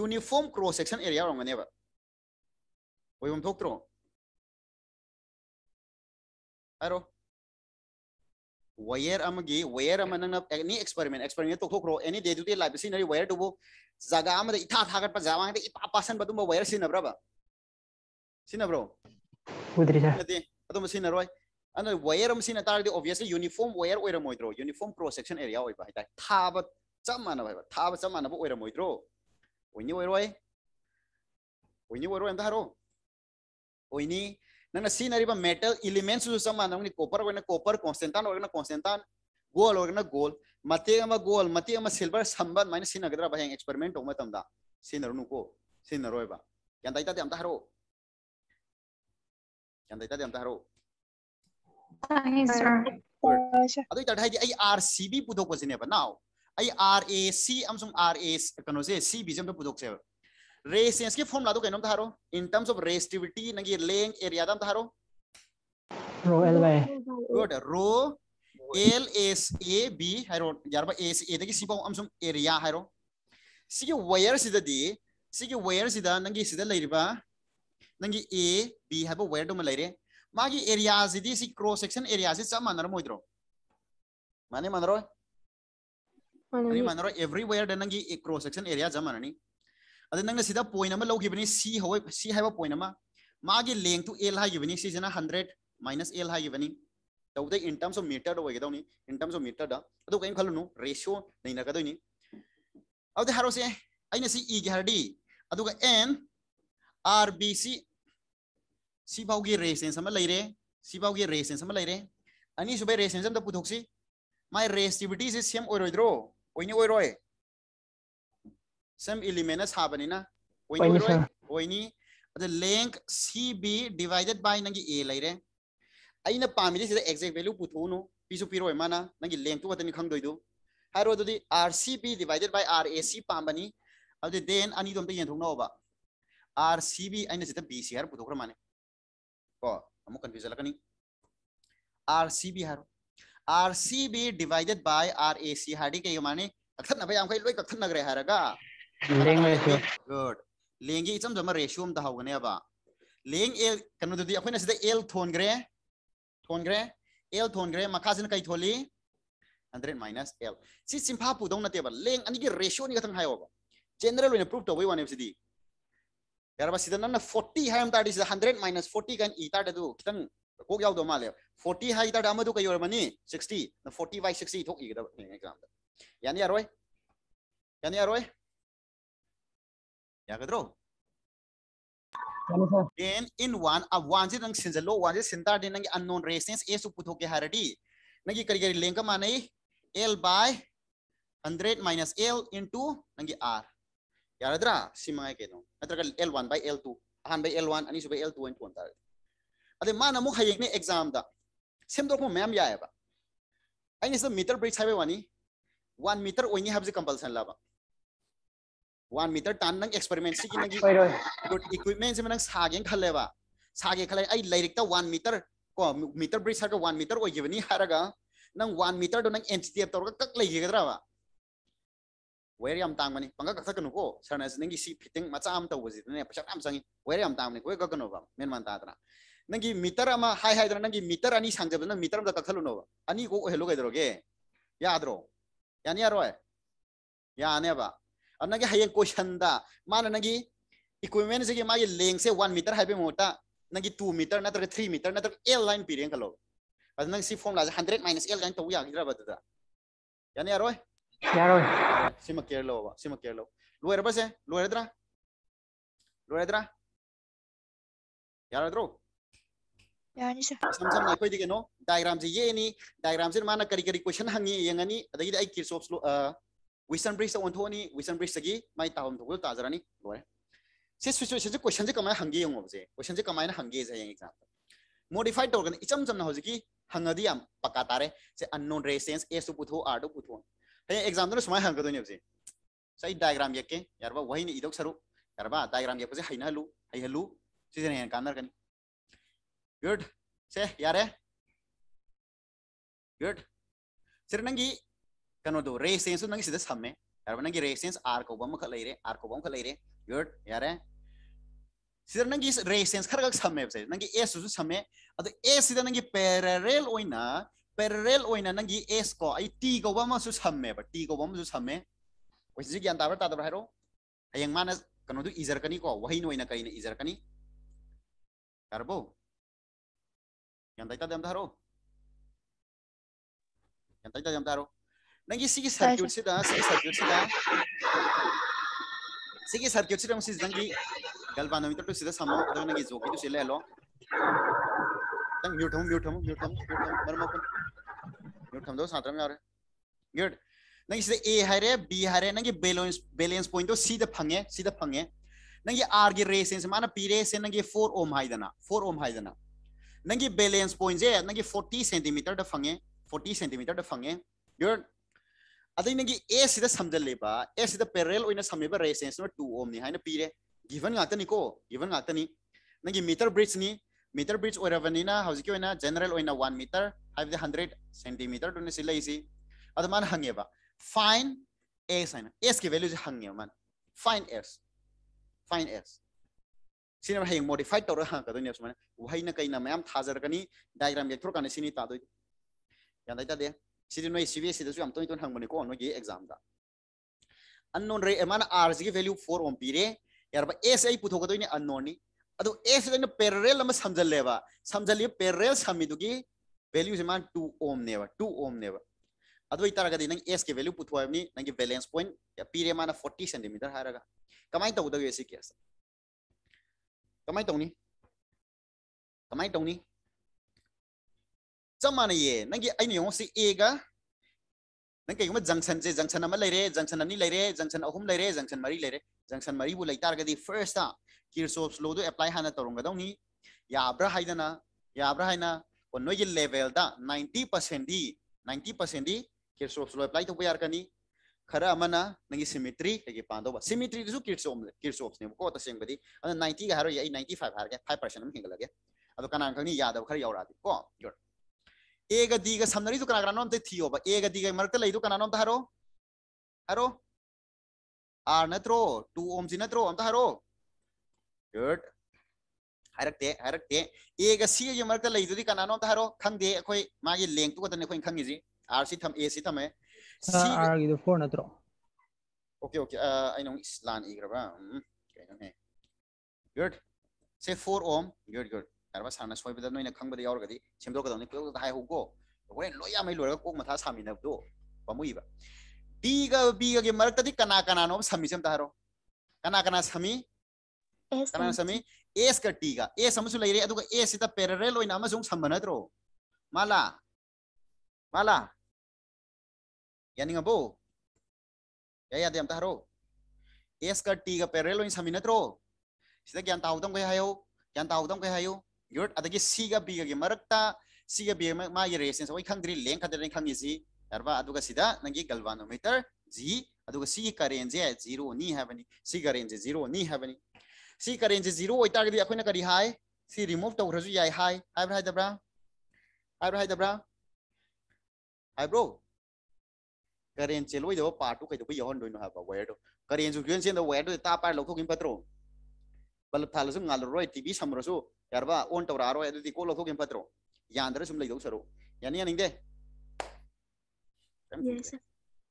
यूनिफॉर्म क्रॉस सेक्शन एरिया रोंगनेबा ओयम थोक्त्रो अरो वायर अमगी वायर अमनंग एनी एक्सपेरिमेंट एक्सपेरिमेंट तो एनी डे डे लाइफ सीनरी वायर दुबो जागा इथा थागत जगह जावांग दे इपा पासन बदुम वायर सीन नब्रा बा सीन तार दे ऑब्वियसली यूनिफॉर्म वायर ओइर यूनिफॉर्म क्रॉस सेक्शन एरिया ओइ बाय थाब चमन बाय थाब चमन बो ओइर मोइद्रो ओइनी ओइरोय ओइनी ओइरोय अंधारो nana sina riba metal elements susu sama nana koper wena koper konstantan, wena konstantan, gol wena gol mati ama gol mati ama silver samban mana sina gedra bahaya eksperimen tong metam da sina runuko sina roe ba yang tadi tadi am taharo yang tadi tadi am taharo Atau itu ada di ai RCB putok kosine ba now ai RAC amsung RAC kanose CB jam putok sebab रेसियंस की formula तो कहना हम धारो in terms of resistivity नगी length area दम धारो rho L by good rho L S A B हाइरो यार बा एस ए दगी सिबो हम सुम एरिया हाइरो सिगे वायर सिदा दी सिगे वायर सिदा नगी सिदा लेरिबा नगी ए बी हाबो वायर दम लेरे मागी एरिया सिदी सि क्रॉस सेक्शन एरिया सि सब मानर मोइद्रो माने मानरो माने मानरो एवरीवेयर दनगी क्रॉस सेक्शन एरिया जमाननी अदे सिदा पॉइंट अमा लौगिबनी सी होय सी हाइबा पॉइंट मागे लेंथ तो एल हाइगिबनी सिजना हंड्रेड माइनस एल है तौदे इन टर्म्स ऑफ मीटर ओइगदौनी इन टर्म्स ऑफ मीटर दा अदो कयम खलनु रेशियो नै नगदोइनी अदे सी ई एन आर बी सी सी की रेसेंस अमा लैरे सी भाउगी रेसेंस अमा लैरे अनि रेसेंस अमा पुथोक्सी माय सेम ओइरोइद्रो सेम इलिमेना साबनी ना वही वही नहीं अत length C B divided by नंगी ए लाइरे आई ना पामिले सिद्ध एक्सेक्ट वैल्यू पुतो नो पीसो पीरो है माना नंगी लेंग तो अतनी खंग दोइ दो हर वो तो the R C B divided by R A C पाम बनी अत देन अनि तो हम तो ये थोक होगा आर सी बी आई ना सिद्ध बी सी हर पुतो कर माने ओ हम कंफ्यूज लगा नहीं आर सी बी हर R C B divided by R A C हार्डी के ये माने अक्सर ना भाई हम कहीं लोग अक्सर नगर हर का good leng gi cham jama ratio am da hau ne ba leng l kanu du di akhoi na sida l thon gre thon gre l thon gre makha sin kai tholi 100 minus l si simpa pu dong na te ba leng ani gi ratio ni gathang hai ba general when prove to we one mcd yarba sida nan 40 hai am ta di 100 minus 40 kan e ta da du kitang ko yaw do ma le 40 hai ta da ma du kai yor mani 60 na 40 by 60 thok i ga exam da yani aroi yani aroi क्या कहते हो then in one a wanje nang sinjalo wanje sinta de nang unknown races e su putho ke haradi nagi kari kari lenga mane l by 100 minus l into nangi r yaradra simangai ke no natraga l1 by l2 ahan by l1 ani su by l2 and 1 tar ade mana mu khayek ne exam da sem do ko mem ya ba ani se meter break sabe wani 1 meter oini habji compulsion laba one metre तान नंग experiment से नंग good equipment से मनंग सागे बा सागे खले आई लाइक ता वन मीटर को metre bridge sir one metre ओ गिवनी हारगा नंग वन मीटर दो नंग एंटिटी तौर कक लेगद्रावा वेर याम तांगमनी पंगा कक कनु को सर नस नंगी सी फिटिंग मचा आम तवजी ने पसा आम संगी वेर याम तांगमनी कोई ककनु बा मेन मान तादरा नंगी मीटर अमा हाई हाई दरा नंगी मीटर अनी सांगजब नंग मीटर दा कखलु नो अनी को हेलो गदरोगे यादरो यानी यारो है याने बा Anak yang hanya kosan da. Mana lagi equipment sih yang maju lengse one meter hampir mota. Nagi dua meter, nanti tiga meter, nanti L line piring kalau. Atau nanti si formula jadi hundred minus L line tuh ya kita baca tuh. Yang ni arwah? Ya arwah. Si mak kira si mak kira lo. Lu ada berapa sih? Lu ada berapa? Lu ada berapa? Ya ada berapa? Ya ni sah. Sama-sama. Kau ini kan? Diagram sih ye Diagram sih mana kari-kari question hangi yang ni. Ada kita ikir soal. ꯋꯤꯁꯇꯔꯟ ꯕ꯭ꯔꯤꯖꯇ ꯑꯣꯟꯊꯣꯛꯑꯅꯤ ꯋꯤꯁꯇꯔꯟ ꯕ꯭ꯔꯤꯖꯇꯒꯤ ꯃꯥꯏ ꯇꯥꯐꯝ ꯊꯣꯛꯄꯗ ꯇꯥꯖꯔꯅꯤ ꯂꯣꯏꯔꯦ ꯁꯤ ꯁꯤꯆꯨꯋꯦꯁꯟꯁꯦ ꯀ꯭ꯋꯦꯁꯟꯁꯦ ꯀꯃꯥꯏꯅ ꯍꯪꯒꯦ ꯌꯦꯡꯉꯣꯕꯁꯦ ꯀ꯭ꯋꯦꯁꯟꯁꯦ कमायना हंगे ꯍꯌꯦꯡ ꯑꯦꯛꯖꯥꯝꯗ modify ꯇꯧꯔꯒꯅ इचम चमना होजिकी हंगदी हम पक्का तारे से अननोन रेसेंस ए सु पुथो आर पुथो हे एग्जाम दन समय हंगदो ने बसे सही डायग्राम यके यारबा वही ने इदोक सरू यारबा डायग्राम यके से हाइना लू हाइ हलू सीजन हेन कानर कनी गुड से यारे गुड सिरनंगी कनोदो रेसेंस नंग सिदा समे यार नंग रेसेंस आर को बम ख लेरे आर को बम ख लेरे गुड यार सिदा नंग रेसेंस खर गक समे से नंग ए सु समे अद ए सिदा नंग पैरेलल ओइना पैरेलल ओइना नंग ए को आई टी को बम सु समे ब टी को बम सु समे कोइ जि ज्ञान ताबर तादर हाइरो हयंग माने कनोदो इजर कनी को वही नोइना करीना इजर कनी ज्ञान धारो ज्ञान धारो Nang sige circuit sila, sige circuit sila. Sige circuit sila mo sizang gi galvanometer to sila samo daw nang izo kitu sila lo. Tang mute hum mute hum mute hum mute hum mar mo kun. Mute hum daw satra me aur. Good. Nang sida A hai re B hai re nang gi balance balance point to sida phange sida phange. Nang gi R gi race sense mana P race nang gi 4 ohm hai dana 4 ohm hai dana. Nang gi balance point je nang gi 40 cm da phange 40 cm da phange. Good. अदनगी ए सिद समजलेब ए पेरल ओइन रेसेंस two ohm पीरें हाइन given गातनी को given गातनी नंगी metre bridge नि metre bridge ओरवनिना हौजिक ओइना metre है हंड्रेड सेंटीमीटर से सिला इसी मान हंगेबा फाइन एस है एस की वैल्यू हंगे मान फाइन एस फाइन एस सिने हे मोडिफाइड तौर हाँ सूमान वही कई कइना मैम थाजरकनी डायग्राम ये कने सिनी तादे सिरि नोय सी सिदसु हम तोय तोन हंग मने को नो ये एग्जाम रे एमान आर जी वेल्यू फोर 4 ओम पीरे यार एस आई पुथो को तोय ने एस ने पैरेलल हम समझ लेवा समझ से मान 2 ओम ने 2 ओम नेवा अदो इतारगदी नंग एस के वैल्यू पुथो आबनी नंग के बैलेंस पॉइंट पीरे मा 40 सेंटीमीटर है कम तो उदगे ऐसी केस कमाई तो ꯆꯞ ꯃꯥꯟꯅꯩꯌꯦ ꯅꯪꯒꯤ ꯑꯩꯅ ꯌꯦꯡꯉꯣ ꯁꯤ ꯑꯦꯒ ꯅꯪ ꯀꯩꯒꯨꯝꯕ ꯖꯪꯁꯟꯁꯦ ꯖꯪꯁꯟ ꯑꯃ ꯂꯩꯔꯦ ꯖꯪꯁꯟ ꯑꯅꯤ ꯂꯩꯔꯦ ꯖꯪꯁꯟ ꯑꯍꯨꯝ ꯂꯩꯔꯦ ꯖꯪꯁꯟ ꯃꯔꯤ ꯂꯩꯔꯦ ꯖꯪꯁꯟ ꯃꯔꯤꯕꯨ ꯂꯩꯇꯥꯔꯒꯗꯤ ꯐꯥꯔꯁꯇ ꯀꯤꯔꯁꯣꯞꯁ ꯂꯣꯗꯣ ꯑꯦꯄ꯭ꯂꯥꯏ ꯍꯥꯟꯅ ꯇꯧꯔꯝꯒꯗꯧꯅꯤ ꯌꯥꯕ꯭ꯔꯥ ꯍꯥꯏꯗꯅ ꯌꯥꯕ꯭ꯔꯥ ꯍꯥꯏꯅ ꯑꯣ ꯅꯣꯏꯒꯤ ꯂꯦꯚꯦꯜꯗ 90% ꯗꯤ 90% ꯗꯤ ꯀꯤꯔꯁꯣꯞꯁ ꯂꯣ ꯑꯦꯄ꯭ꯂꯥꯏ ꯇꯧꯕ ꯌꯥꯔꯀꯅꯤ खरा अमना नंगी सिमिट्री के पांदो बा सिमिट्री दिसु किरसोम किरसोप्स ने को तसेंग बदी अन 90 का हारो या 95 हार के 5% हम हिंग लगे अब कनान खनी याद अब खर यौरा दी को जोड़ एग दीग सामनरीदु कना कना नोमते थियोबा एग दीग मरकते लईदु कना नोमता हरो हरो आर नत्रो 2 ओम से नत्रो अमता हरो ए सी थमे सी आर गिदु 4 नत्रो ओके ओके इग्रबा कैनो ने 4 ꯌꯥꯔꯕ ꯁꯥꯔꯅ ꯁꯣꯏꯕꯗ ꯅꯣꯏꯅ ꯈꯪꯕꯗ ꯌꯥꯎꯔꯒꯗꯤ ꯁꯦꯝꯗꯣꯛꯀꯗꯕꯅꯤ ꯈꯨꯗꯛꯇ ꯍꯥꯏꯍꯧꯀꯣ ꯍꯣꯔꯦꯟ ꯂꯣꯏ ꯌꯥꯝꯃꯩ ꯂꯣꯏꯔꯒ ꯀꯣꯛ ꯃꯊꯥ ꯁꯥꯃꯤꯟꯅꯕꯗꯣ ꯄꯥꯝꯃꯨꯏꯕ ꯗꯤꯒ ꯕꯤꯒꯒꯤ ꯃꯔꯛꯇꯗꯤ ꯀꯅꯥ ꯀꯅꯥꯅꯣ ꯁꯝꯃꯤꯁꯦ ꯑꯝꯇ ꯍꯥꯏꯔꯣ ꯀꯅꯥ ꯀꯅꯥ ꯁꯝꯃꯤ ꯀꯅꯥꯅ ꯁꯝꯃꯤ ꯑꯦꯁꯀ ꯇꯤꯒ ꯑꯦꯁ ꯑꯃꯁꯨ ꯂꯩꯔꯦ ꯑꯗꯨꯒ ꯑꯦꯁꯁꯤꯗ ꯄꯦꯔꯔꯦꯜ ꯑꯣꯏꯅ ꯑꯃꯁꯨꯡ ꯁꯝꯕ ꯅꯠꯇ꯭ꯔꯣ ꯃꯥꯂꯥ ꯃꯥꯂꯥ ꯌꯥꯅꯤꯡꯉꯕꯣ ꯌꯥꯏ ꯌꯥꯗꯦ ꯑꯝꯇ ꯍꯥꯏꯔꯣ एस का टी का पैरेलल लाइन समी नत्रो सीधा ज्ञान ताहुदम कहे आयो ज्ञान ताहुदम कहे आयो ꯌꯣꯔꯠ ꯑꯗꯒꯤ ꯁꯤꯒ ꯕꯤꯒꯒꯤ ꯃꯔꯛꯇ ꯁꯤꯒ ꯕꯤ ꯃꯥꯒꯤ ꯔꯦꯁꯦꯟꯁ ꯑꯩꯈꯣꯏ ꯈꯪꯗ꯭ꯔꯤ ꯂꯦꯡ ꯈꯛꯇꯅꯤ ꯈꯪꯉꯤꯁꯤ ꯌꯥꯔꯕ ꯑꯗꯨꯒ ꯁꯤꯗ ꯅꯪꯒꯤ ꯒꯜꯚꯥꯅꯣꯃꯤꯇꯔ ꯖꯤ ꯑꯗꯨꯒ ꯁꯤꯒꯤ ꯀꯔꯦꯟꯁꯦ ꯖꯤꯔꯣꯅꯤ ꯍꯥꯏꯕꯅꯤ ꯁꯤ ꯀꯔꯦꯟꯁꯦ ꯖꯤꯔꯣꯅꯤ ꯍꯥꯏꯕꯅꯤ सी करेंसी जीरो होगी अखोन करी हाई सी रिमूव तौर हाई हाब्रा हाब्रा हाब्रो करें चेलोद पार्टू कई यौहनों वेयरदो करें चेन वेयर ता पार लौथों फत्रो बल्ब थालू गालू टीवी समरसू ꯌꯥꯔꯕ ꯑꯣꯟ ꯇꯧꯔꯛꯑꯔꯣꯏ ꯑꯗꯨꯗꯤ ꯀꯣꯛ ꯂꯧꯊꯣꯛꯈꯤꯕ ꯐꯠꯇ꯭ꯔꯣ ꯌꯥꯟꯗ꯭ꯔ ꯁꯨꯝ ꯂꯩꯗꯧ ꯁꯔꯨꯛ ꯌꯥꯅꯤ ꯌꯥꯅꯤꯡꯗꯦ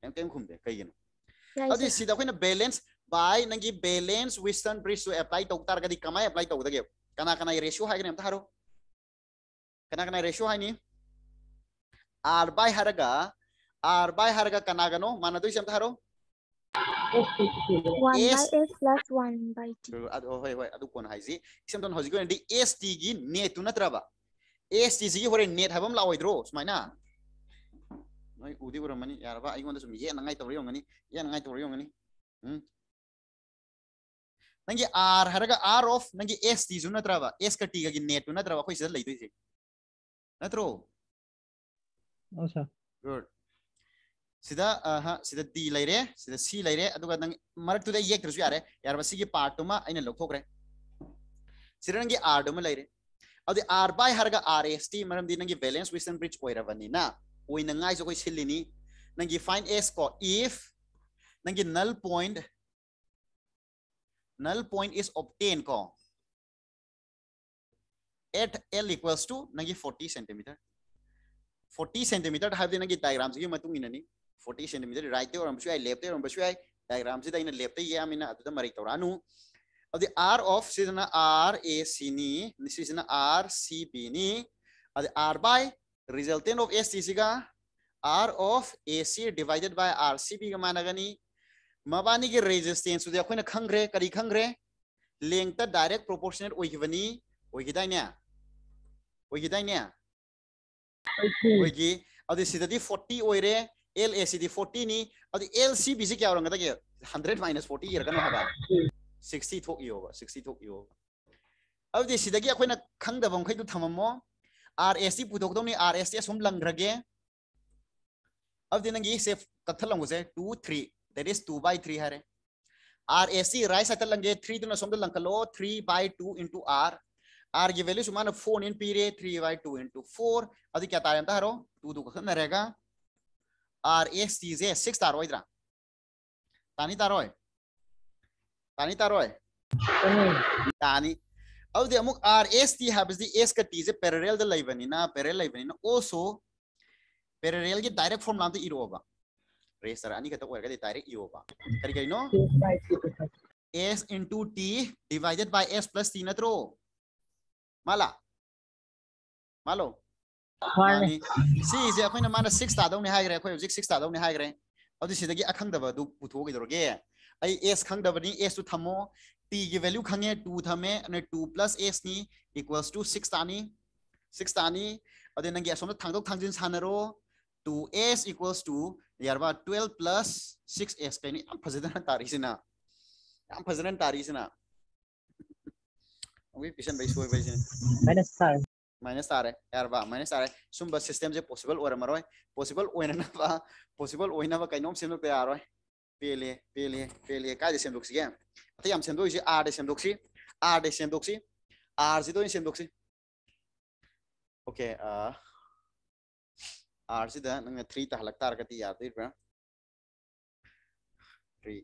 ꯀꯩꯝ ꯀꯩꯝ ꯈꯨꯝꯗꯦ ꯀꯩꯒꯤꯅꯣ ꯑꯗꯨꯗꯤ ꯁꯤꯗ ꯑꯩꯈꯣꯏꯅ ꯕꯦꯂꯦꯟꯁ ꯕꯥꯏ ꯅꯪꯒꯤ ꯕꯦꯂꯦꯟꯁ ꯋꯤꯁꯇꯔꯟ ꯕ꯭ꯔꯤꯖꯇꯨ ꯑꯦꯄ꯭ꯂꯥꯏ ꯇꯧ ꯇꯥꯔꯒꯗꯤ ꯀꯃꯥꯏ ꯑꯦꯄ꯭ꯂꯥꯏ ꯇꯧꯒꯗꯒꯦ ꯀꯅꯥ ꯀꯅꯥ ꯔꯦꯁꯤꯌꯣ ꯍꯥꯏꯒꯅꯤ ꯑꯝꯇ ꯍꯥꯏꯔꯣ ꯀꯅꯥ ꯀꯅꯥ ꯔꯦꯁꯤꯌꯣ ꯍꯥꯏꯅꯤ आर बाय हरगा आर बाय हरगा कनागनो मानदोई समता हरो 1 by s plus 1 by t. ಅದು ಹೋಯ್ ಹೋಯ್ ಅದು ಕೋನ ಹೈಸಿ ಇಸಂತನ್ ಹಜಿಗೋ ಎಂಡಿ s t ಗಿ ನೇ ತು ನತ್ರವ s t ಸಿ ಹೊರೆ ನೇ ಥಾಬಂ ಲಾವೈದ್ರೋ ಸ್ಮೈನಾ noi udi uramani yaraba aigon sum ye nangai tawri yongani ye nangai tawri yongani hm nangi r haraga r of nangi s t zuna trava s ka t ga gi net tuna trava khoi sida leitoi se natro no sir good सीधा हाँ सीधा ती लेरे सीधा सी लेरे अदुगा नंग यारे यार बस ये पार्ट तो मा इन्हें आर तो में लेरे अब आर बाय हर आर एस टी मरम दी नंगे बैलेंस विस्टन ब्रिज ओयरा बनी ना ओय नंगाई जो कोई नंगे फाइन एस को इफ नंगे null point null point is obtain को एट एल इक्वल्स टू नंगे 40 सेंटीमीटर 40 सेंटीमीटर हाइव दे नंगे डायग्राम्स के मतुंग इननी फोर्टी सेंटीमीटर राइट होरबस लेफ्ट होरबस डायग्राम से लेफ्ट यामना मर तौरानु अब आर ऑफ सिजना आर ए सी नी आर सी बी अब R by resultant of S R of A C divided by R C B मानगनी मबानी के रेजिस्टेंस उदे अखोइन खंगरे करी खंगरे लेंथ डायरेक्ट प्रोपोर्शनल ओइगिबनी ओइगिदाइने ओइगिदाइने ओइगी अब 40 L A C D 40 ni adi L C B C kya orang kata kya 100 minus 40 year kan haba अब सिद अखोन खब आर एस टी पुदौदने आर एस टी असम लंग्रगे अब नंग से two three that is two by three है आर एस टी राइस हत लंगे थ्री सोम लंखलो three by two into R R की वैल्यू सुमान फोर इन पीरे three by two into four अभी क्या तारे हरो टू दू कखनरेगा RXDZ 6 taroidra. Tani taroi. Tani taroi. Tani. अब दे अमुक आर एस टी हैबिस दी एस का टी जे पैरेलल द लाइवनी ना पैरेलल लाइवनी ना ओसो पैरेलल की डायरेक्ट फॉर्म लांते इरोबा रेसर आनी कतक ओरगा दे डायरेक्ट इरोबा करी करी नो S into T divided by S plus T नत्रो माला मालो ꯃꯥꯅꯤ ꯁꯤꯁꯦ ꯑꯩꯈꯣꯏꯅ ꯃꯥꯅ ꯁꯤꯛꯁ ꯇꯥꯗꯧꯅꯤ ꯍꯥꯏꯈ꯭ꯔꯦ ꯑꯩꯈꯣꯏ ꯍꯧꯖꯤꯛ ꯁꯤꯛꯁ ꯇꯥꯗꯧꯅꯤ ꯍꯥꯏꯈ꯭ꯔꯦ ꯑꯗꯨ ꯁꯤꯗꯒꯤ ꯑꯈꯪꯗꯕ ꯑꯗꯨ ꯄꯨꯊꯣꯛꯈꯤꯗꯧꯔꯒꯦ ꯑꯩ ꯑꯦꯁ ꯈꯪꯗꯕꯅꯤ ꯑꯦꯁꯇꯨ ꯊꯝꯃꯣ ꯇꯤꯒꯤ ꯚꯦꯂ꯭ꯌꯨ ꯈꯪꯉꯦ ꯇꯨ ꯊꯝꯃꯦ ꯑꯗꯨꯅ ꯇꯨ ꯄ꯭ꯂꯁ ꯑꯦꯁꯅꯤ ꯏꯀ꯭ꯋꯦꯜꯁ ꯇꯨ ꯁꯤꯛꯁ ꯇꯥꯅꯤ ꯁꯤꯛꯁ ꯇꯥꯅꯤ ꯑꯗꯨ ꯅꯪꯒꯤ ꯑꯁꯣꯝꯗ ꯊꯥꯡꯗꯣꯛ ꯊꯥꯡꯖꯤꯟ ꯁꯥꯟꯅꯔꯣ ꯇꯨ ꯑꯦꯁ ꯏꯀ꯭ꯋꯦꯜꯁ ꯇꯨ ꯌꯥꯔꯕ ꯇꯨꯋꯦꯜꯕ ꯄ꯭ꯂꯁ ꯁꯤꯛꯁ ꯑꯦꯁ ꯀꯩꯅꯤ ꯌꯥꯝ ꯐꯖꯗꯅ ꯇꯥꯔꯤꯁꯤꯅ ꯌꯥꯝ फजरन तारी से ना अभी पिशन भाई सोए भाई से मैंने sir minus are erba minus are sumba system je possible or maroi possible oina ba possible oina ba kainom sem lok ya roi pele pele pele ka de sem lok si ge ta yam sem do ji r de sem lok si r de sem lok si r ji do sem lok si okay uh r ji da nang 3 ta halak tar ka ti ya ti ba 3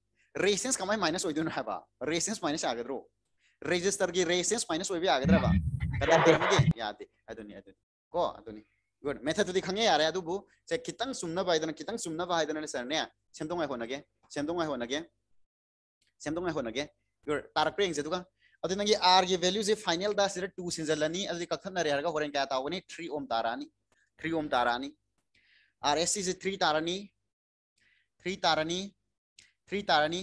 resistance कमाई minus होइ दुन है बा resistance minus आगे द्रो resistor की resistance minus होइ भी आगे द्रा बा कदा दे मुगे या दे अदुनी अदुनी को अदुनी गुड मेथड तो दिखंगे यार या दुबु से कितंग सुन्न बाय दन कितंग सुन्न बाय दन सर ने सेंदों आइ होनगे सेंदों आइ होनगे सेंदों आइ होनगे गुड तार प्रिंग से दुका अदि नगे आर जे वैल्यू से फाइनल दा सिर 2 सिंजल लनी अदि कखन ओम तारा 3 ओम तारानी आर एस इज 3 तारानी 3 तारानी थ्री तारनी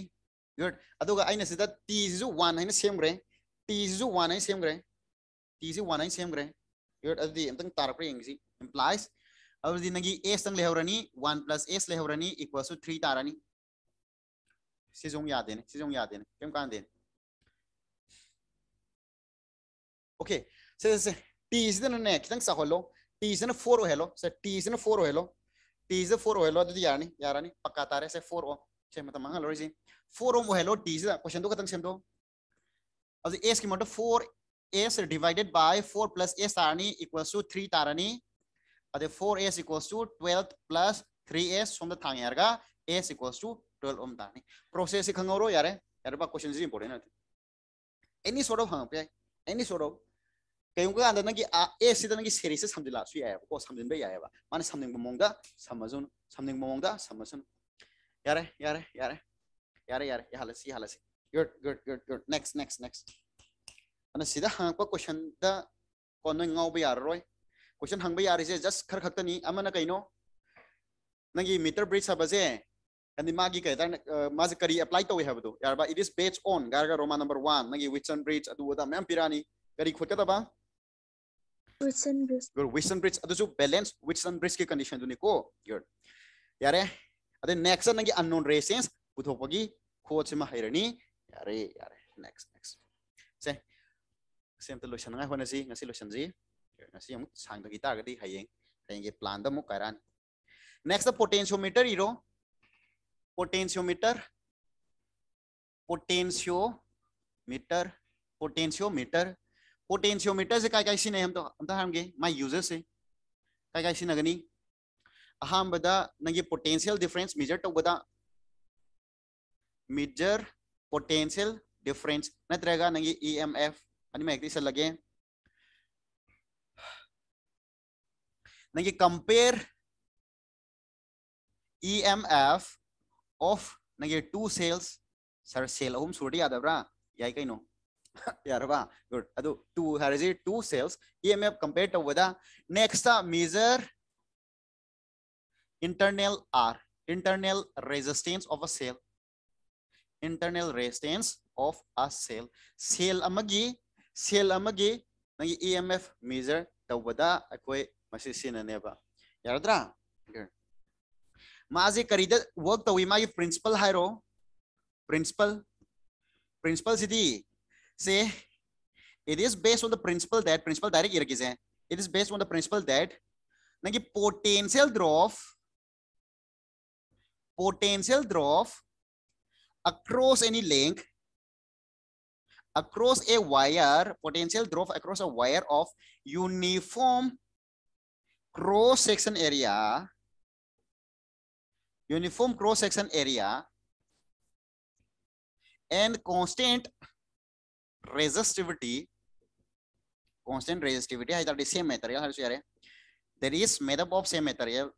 अगर अदुगा आइन सिदा टी सिजु 1 हैन सेमग्रे टी वन है सेमग्रे टी से वन है सेमग्रे गुड अदि एमतंग तारप यंगसि implies अबदि नगी s तंग लेहवरनी 1 plus s तारनी सिजोंग यादेने सिजोंग यादेने केम ओके से से टी सिदन ने टी सिदन से टी सिदन फोर हो टी सिदन 4 होलो पक्का तारे से फोर ओ ꯁꯦ ꯃꯇꯝ ꯃꯥꯡꯍꯜ ꯂꯣꯏꯁꯤ 4 ꯑꯃꯨꯛ ꯍꯦꯜꯂꯣ ꯇꯤ ꯁꯤꯗ ꯀ꯭ꯋꯦꯁꯟꯗꯣ ꯈꯇꯪ ꯁꯦꯝꯗꯣ ꯑꯗꯨ s ꯀꯤ ꯃꯇꯣ 4 s divided by 4 plus s tarani equals to 3 tarani अदे 4s equals to 12 plus 3s सोम द थांग यार का s equals to 12 ओम तानी प्रोसेस खंगोरो यार क्वेश्चन जी इंपोर्टेंट है एनी सोर्ट ऑफ हां एनी सोर्ट ऑफ कहीं का अंदर नगी a सिद नगी सीरीज समझला सु या को समझन बे या बा माने यार यार यार यार यार यहाँ लेसी यहाँ लेसी good good good good next next next अन्न सीधा हाँ को क्वेश्चन द कौन है गाँव भैया रोय क्वेश्चन हाँ भैया रिजे जस्ट खर खकता नहीं अमन ना कहीं नो नगी मीटर ब्रिज सब जे अन्दी मागी कहे तर माज करी अप्लाई तो हुए हब दो यार बा इट इस बेच ऑन गार का रोमा नंबर वन नगी विचन ब्रिज अदु मैं पिरानी करी खुद ब्रिज गुड विचन ब्रिज अदु जो अरे नेक्स्ट नंगे अननोन रेसेंस पुथोपगी खोच मा हैरनी यारे यारे नेक्स्ट नेक्स्ट से सेम तो लोशन होने जी ngasi लोशन जी ngasi हम सांग तो गीता गदी हयेंग हयेंगे प्लान द मु करन नेक्स्ट द पोटेंशियोमीटर इरो potentiometer potentiometer potentiometer potentiometer से काय काय सिने हम तो हम तो हम गे माय यूजर से काय काय सिनगनी अहमदा नंगे पोटेंशियल डिफरेंस मेजर तो मेजर पोटेंशियल डिफरेंस नत्रगा नंगे ईएमएफ अनिमे एक्टिस लगे नंगे कंपेयर ईएमएफ ऑफ नंगे टू सेल्स सर सेल अहम सूरती यादब्रा याई कइनो यारबा गुड अदु टू हरजे टू सेल्स ईएमएफ कंपेयर तो बदा next measure internal R, internal resistance of a cell. Internal resistance of a cell. Cell amagi, cell amagi, nang EMF measure tawada akoy masisinaneba. Yaradra? Okay. Maazi karida work tawi ma yung principal hiro. Principal. Principal sidi. Say, it is based on the principle that, principle direct iragis hai. It is based on the principle that, nagi potential draw of potential drop across any link, across a wire potential drop across a wire of uniform cross section area uniform cross section area and constant resistivity constant resistivity Either the same material that is there is made up of same material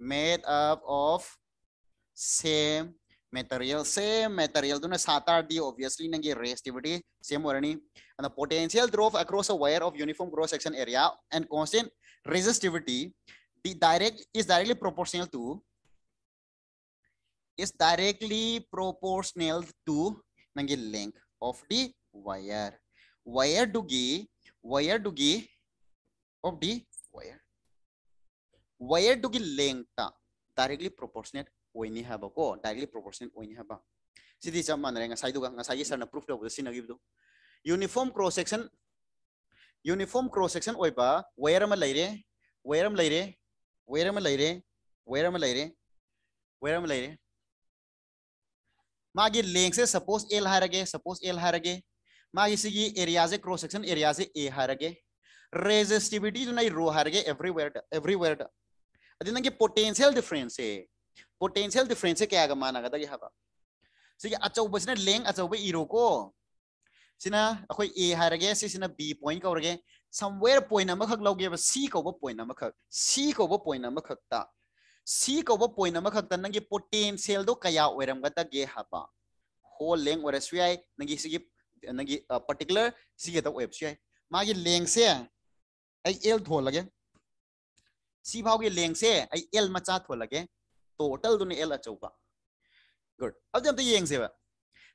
made up of same material. Same material. Duna satar di obviously nangi resistivity same warani. And the potential drove across a wire of uniform cross section area and constant resistivity. The direct is directly proportional to is directly proportional to nangi length of the wire. Wire dugi wire dugi of the wire. Wire dugi length directly proportionate ओनी हैब को directly proportion ओनी हैब चम मान रेंगा साइदु गंगा सरना प्रूफ दबो सिन गिब दो uniform cross section uniform cross section ओइबा वेयर म वेयर म लैरे वेयर म लैरे वेयर म वेयर म लैरे लेंथ से सपोज एल हारगे सपोज एल हारगे मागि सिगी एरिया से क्रॉस सेक्शन एरिया से ए रगे रेजिस्टिविटी जुनै रो हारगे एवरीवेयर एवरीवेयर अदिनंगे पोटेंशियल डिफरेंस है पोटेंशियल डिफरेंस क्या मानगदगे अचौबने लेंग अचौब इरोको अखोई ए हारगे बी पॉइंट कौरगे समवेयर पॉइंट लौगेब सी कौब पॉइंट सी कौब पॉइंट सी कौब पॉइंट नंगी पोटेंशियल दो क्या ओरमगदगे हाबा होल लेंग ओरसु याय नंगी सिगी नंगी पर्टिकुलर सिगेदा ओबसु याय मागी लेंग से एल थोलगे सी भाव के एल मचा थोलगे टोटल एल अचौब गुड अब अंत तो येंगसेब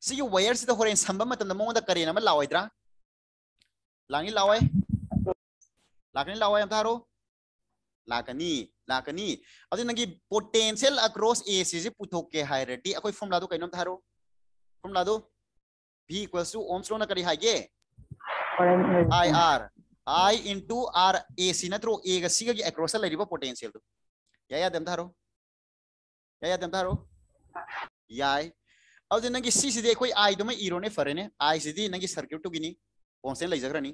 सी वायर से हरें संब मोद करें लाइद्रा लाने लाए लाकनी लाए थारो लागनी लाकनी अब नंगी पोटेंशियल अक्रॉस ए से पुथोके हायरटी अखोय फॉर्मुला दो कइनम थारो फॉर्मुला दो v equals to Ohm's law ना करी हागे i r i into r a c नत्रो a ग c ग अक्रॉस लेरिबो पोटेंशियल दो या या दम थारो तो ꯌꯥꯗꯦ ꯑꯝꯇ ꯍꯥꯏꯔꯛꯎ ꯌꯥꯏ अब नंगी सी सीधे कोई आई दो में ईरो ने फरे ने आई सीधे नंगी सर्किट तो गिनी कॉन्स्टेंट लाइज करनी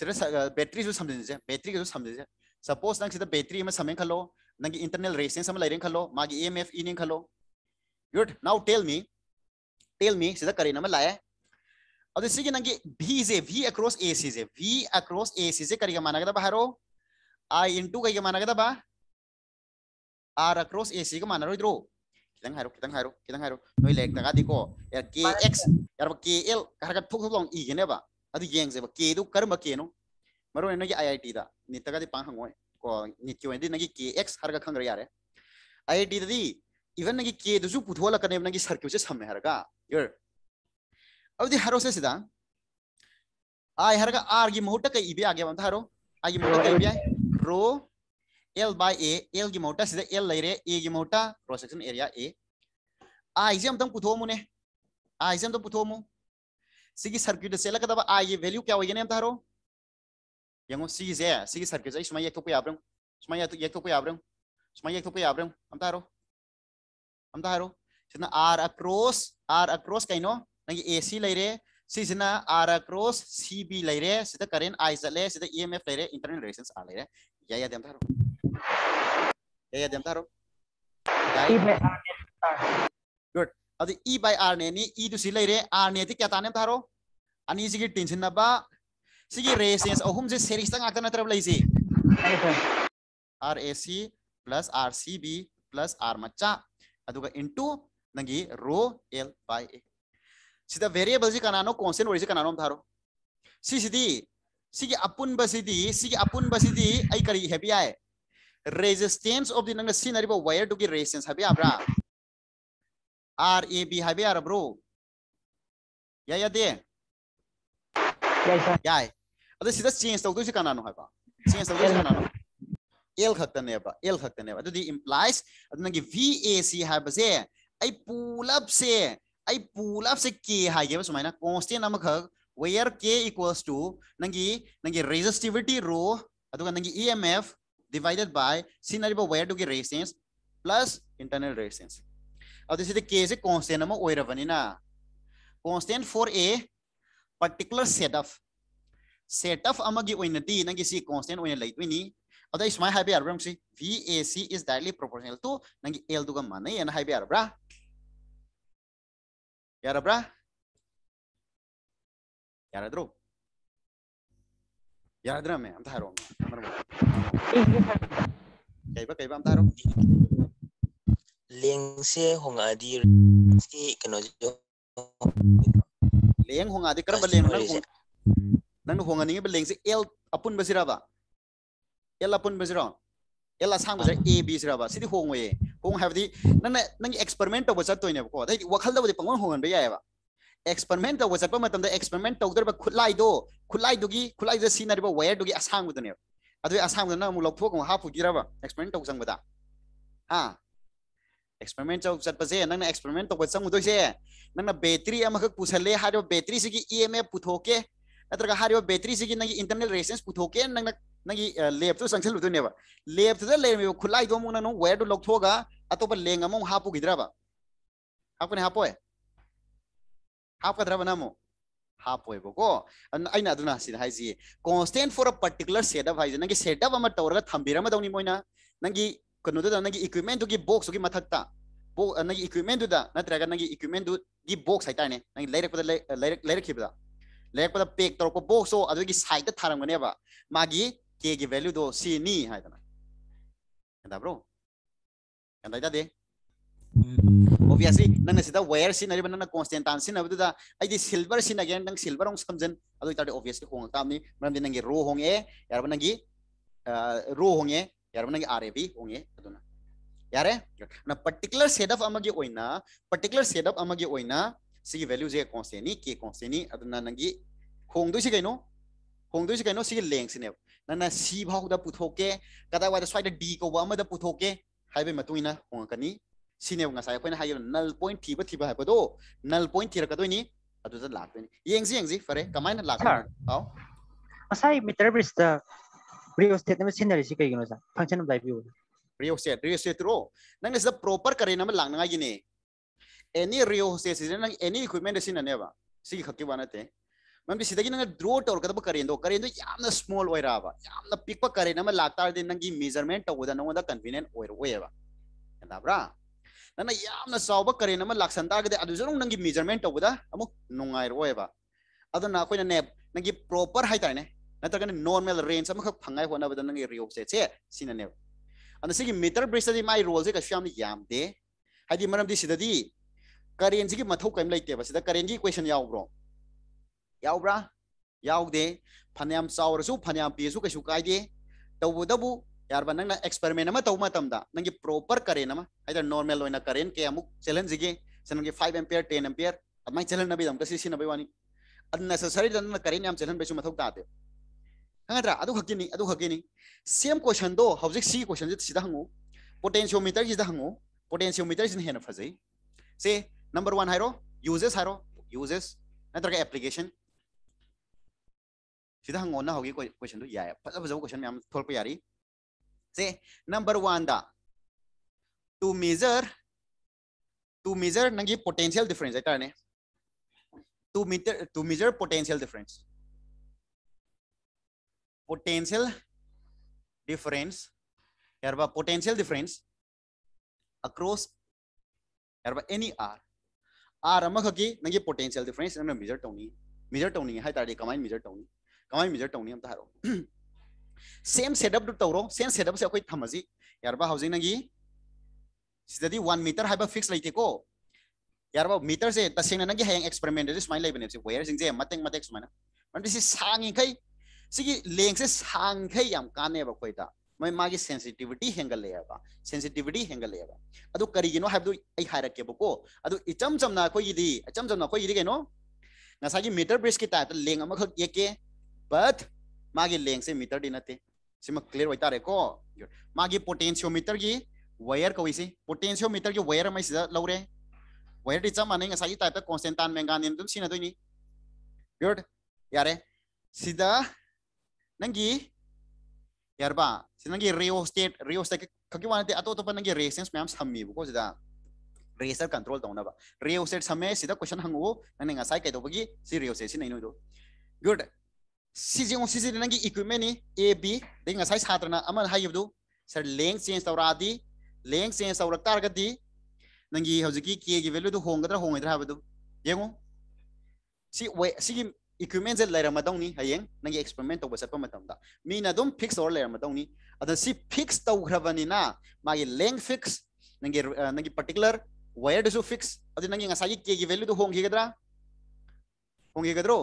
सिर्फ बैटरी जो समझ सपोज नंग सीधा में समय खलो नंगी इंटरनल रेसिंग समय लाइरिंग खलो मागी ईएमएफ इन खलो good now tell me tell me सीधा करे नंबर लाया अब जैसे कि से वी अक्रॉस ए सी से वी ए सी कई करेगा माना गया था बाहरो आई इनटू माना गया r across ac ka manarudro kitang hairo kitang hairo kitang hairo noi lek taka diko ya kx yar ba kl karagat phuk long e gene ba adu yeng se ba k du karma k no maro eno gi iit da ni taka di pang hangoi ko ni kyo endi nagi kx harga khang yare iit da di even nagi k du ju puthola kane nagi circuit se samme harga yer अब दी हरो से सीधा आ हर का are की मुहूर्त का ई भी आ गया बंदा हरो आ की मुहूर्त का ई भी आए रो L by A, L ಗೆ ಮೌಟ ಸಿದ L ಲೈರೆ A ಗೆ ಮೌಟ ಕ್ರಾಸ್ ಸೆಕ್ಷನ್ ಏರಿಯಾ A ಆ ಐಜೆ ಅಮ್ತಂ ಪುಥೋಮುನೆ ಆ ಐಜೆ ಅಮ್ತಂ ಪುಥೋಮು ಸಿಗಿ ಸರ್ಕ್ಯೂಟ್ ಸೆಲ ಕದವ ಆ ಗೆ ವ್ಯಾಲ್ಯೂ ಕ್ಯಾ ಹೋಗಿನೆ ಅಂತ ಹರೋ ಯಂಗೋ ಸಿಗಿ ಜೆ ಸಿಗಿ ಸರ್ಕ್ಯೂಟ್ ಜೈ ಸುಮೈ ಯಕ್ ತೋಪು ಯಾಬ್ರಂ ಸುಮೈ ಯಕ್ ಯಕ್ ತೋಪು ಯಾಬ್ರಂ ಸುಮೈ ಯಕ್ ತೋಪು ಯಾಬ್ರಂ ಅಂತ ಹರೋ ಅಂತ ಹರೋ ಸಿನ ಆರ್ ಅಕ್ರೋಸ್ ಆರ್ ಅಕ್ರೋಸ್ ಕೈನೋ ನಂಗೆ ಎ ಸಿ ಲೈರೆ सीजना आर अक्रॉस सीबी लेरे सीधा करें आई चले सीधा ईएमएफ लेरे इंटरनल रेजिस्टेंस आ लेरे या या ध्यान धरो क्या क्या जमता रो गुड अब ई बाई आर ने ई तो लेरे आर ने क्या ताने थारो अनी से टेंशन नब से रेसेंस अहम से सेरिस तक नत्रब लेसी R A C plus R C B plus R मच्चा अदुगा इनटू नंगी रो एल बाय ए सिदा वेरिएबल से कनानो कांस्टेंट ओरिसे कनानो थारो सी सिदी सी अपुन बसिदी सी आई करी हैपी आए resistance of the nang scenery ba wire to ki resistance habi abra r a b habi ara bro ya ya de ya ada sida change tau tu si kana no haba change tau tu si kana no l khakta ne ba l khakta ne ba to the implies adu nang vac haba se ai pull up se ai pull up se k ha ge ba sumaina constant nam khak where k equals to nangi nangi resistivity rho adu nangi emf divided by scenario where to get resistance plus internal resistance. Now this is the case constant mo oiravanina. Constant for a particular set of set of amagi oinati nang isi constant oina late wini. Ada ismai habi arbram si VAC is directly proportional to nangi L duga mana yana habi arbra. Yarabra? Yaradro. Ya મેં અંધારો કઈ બા કઈ બા અંધારો લેંગસે હોંગાદી સે કનો જો લેંગ હોંગાદી કરમ લેંગ nang hong aning beleng si l apun basira ba apun basira l asang basira a b sira hong have di nang nang experiment ba sa toine ko dai wakhal da ba pangwan ya ya experiment tawba chatpa matam da experiment tawdarba khulai do khulai do gi khulai da sina riba wire do gi asang budane adu asang na mu lokthok ma hapu giraba experiment taw sang bada ha experiment tawb chatpa je nang na experiment tawba sang do je nang na battery am khak pusale haro battery sigi emf puthoke natraga haro battery sigi nang internal resistance puthoke nang na nang lab to sangsel budane ba lab to da le khulai do mu na no wire do lokthok ga atoba leng among hapu gidraba hakune hapoe हापकद्रा बनामो हापोबको अगर constant for a particular setup है नंगी setup तौर थम्बीरमदौनी मोना नंगी कनोदुदा नंगी equipment की बॉक्स की मथक्ता बो नंगी इक्विपमेंट दुदा नत्रगा नंगी इक्विपमेंट दु की बॉक्स हाइताने नंगी लैरक पद लैरक लैरक हिबदा लैरक पद तौर को बॉक्स अदुगी साइड मागी के की वैल्यू दो सी नी ब्रो कंदा इदा दे obviously nang nasida wire sin ari nang constant sin abu da ai di silver sin again nang silver ong samjan adu tar obviously hong ta ni maram din nang ro hong e yar ban nang gi ro hong e yar ban nang rab hong e aduna yare na particular setup amagi oina particular setup amagi oina si value je constant ni k constant ni aduna nang gi hong du si kaino hong du si kaino si length sin na na si bhaw da puthoke kada wa da swai da d ko wa ma da puthoke haibe matuna hong kani सिने ngasa khoina hayo null point thiba thiba hai do null point thira kadoi ni adu ja lak ni yengji yengji fare kamaina lak au asai meter bridge the real state nam sinari si kai gno sa function of life real state real state ro nang is the proper kare nam lang na gi ne any real state is nang any equipment sin ne ba si khakki ba na te ma'am सिदगी नंग draw तौर कदब करेंदो करेंदो यामना small ओइराबा यामना pickup करेन म लागतार दे नंगी measurement तवदा नंगदा कन्वीनियंट ओइर ओइबा एंदाब्रा nana yamna sawba karen ama laksan da gade aduzaro nangi measurement to buda amu nungai ro eba adana koina ne nangi proper hai ta ne nata gane normal range ama khak phangai hona buda nangi riok se che sina ne ana sigi meter bridge di mai role se ka sham yam de hadi maram di sida di karen ji ki mathau kaim lai te ba sida karen ji question yaw bro yaw bra yaw de phanyam sawra su phanyam pi su ka su kai de to buda bu यार ना experiment में तब मतमदा नंगे proper करेन Haider normal होना करेन के अमुक चेलेंजिगे सनगे फाइव एम्पियर टेन एम्पियर अदमाय चेलन नबी दम कसी सिनबे वानी अननेसेसरी दन करेन याम चेलन बेसु मथौ ताते हंगद्रा अदु हकिनी अदु हकिनी सेम क्वेश्चन दो हौजिक सी क्वेश्चन जित सिदा हंगु पोटेंशियोमीटर जित हंगु पोटेंशियोमीटर जिन हेन फजे से नंबर वन हाइरो यूजेस हाइरो यूजेस नत्रगा एप्लीकेशन सिदा हंगो ना होगी क्वेश्चन तो या फजा फजा क्वेश्चन याम थोड़ा पे यारी See, number one, the to measure to measure nangi potential difference aitane to meter to measure potential difference potential difference herba potential difference across herba any r r amakha ki nangi potential difference na measure tawni measure tawni hai tari kamai measure tawni kamai measure tawni am ta haro same setup तौरो same setup से अखोई थमजी यारबा housing नगी सिददी 1 metre हाइबा fix लेतेको यारबा मीटर से तसेंग नगी हेंग एक्सपेरिमेंट दिस माइन लेबने से वेयर सिंग जे मतेंग मतेंग मन दिस खै लेंग से सांग खै याम काने बा कोइता मै मागी सेंसिटिविटी हेंगल लेयाबा सेंसिटिविटी हेंगल लेयाबा अदु करिगिनो हाइबदु ए हाइरकेबको अदु इचम चमना अखोई यदि इचम चमना अखोई यदि केनो ngasa gi meter bridge ki ta ta मागी लेंग से मीटर दिन नते सिम क्लियर होता रे को मागी पोटेंशियो मीटर की वायर कवई से पोटेंशियो मीटर की वायर में सीधा लग रहे वायर दी चम माने साई टाइप कांस्टेंटान मैंगानियम तुम सीना तो नहीं गुड यारे सीधा नंगी यार बा सीना की रियो स्टेट रियो स्टेट खकी वाने अतो तो पन नंगी रेसेंस में हम सम्मी बुको सीधा रेसर कंट्रोल तो होना बा रियो स्टेट समय सीधा क्वेश्चन हंगो नंगे ngasai kai do bagi si rheostat सी नहीं नहीं तो गुड सिजे सिजे नंग इक्विपमेंट ए बी देंग साइ अमन सर लेंग चेंज तौरा लें लेंग चेंज तौरक तारग दी नंगी के गी वैल्यू दु होंगद्रा होंगद्रा हाबदु येंगो सी वे इक्विपमेंट जे लेरा मदौ नंगी एक्सपेरिमेंट तौब सप मतम मीना दुम फिक्स तौर लेरा फिक्स तौख्रबनि ना मागी लेंग फिक्स नंगी पर्टिकुलर वायर दु फिक्स अदि नंगी ngasa वैल्यू दु होंगीगद्रा होंगीगद्रो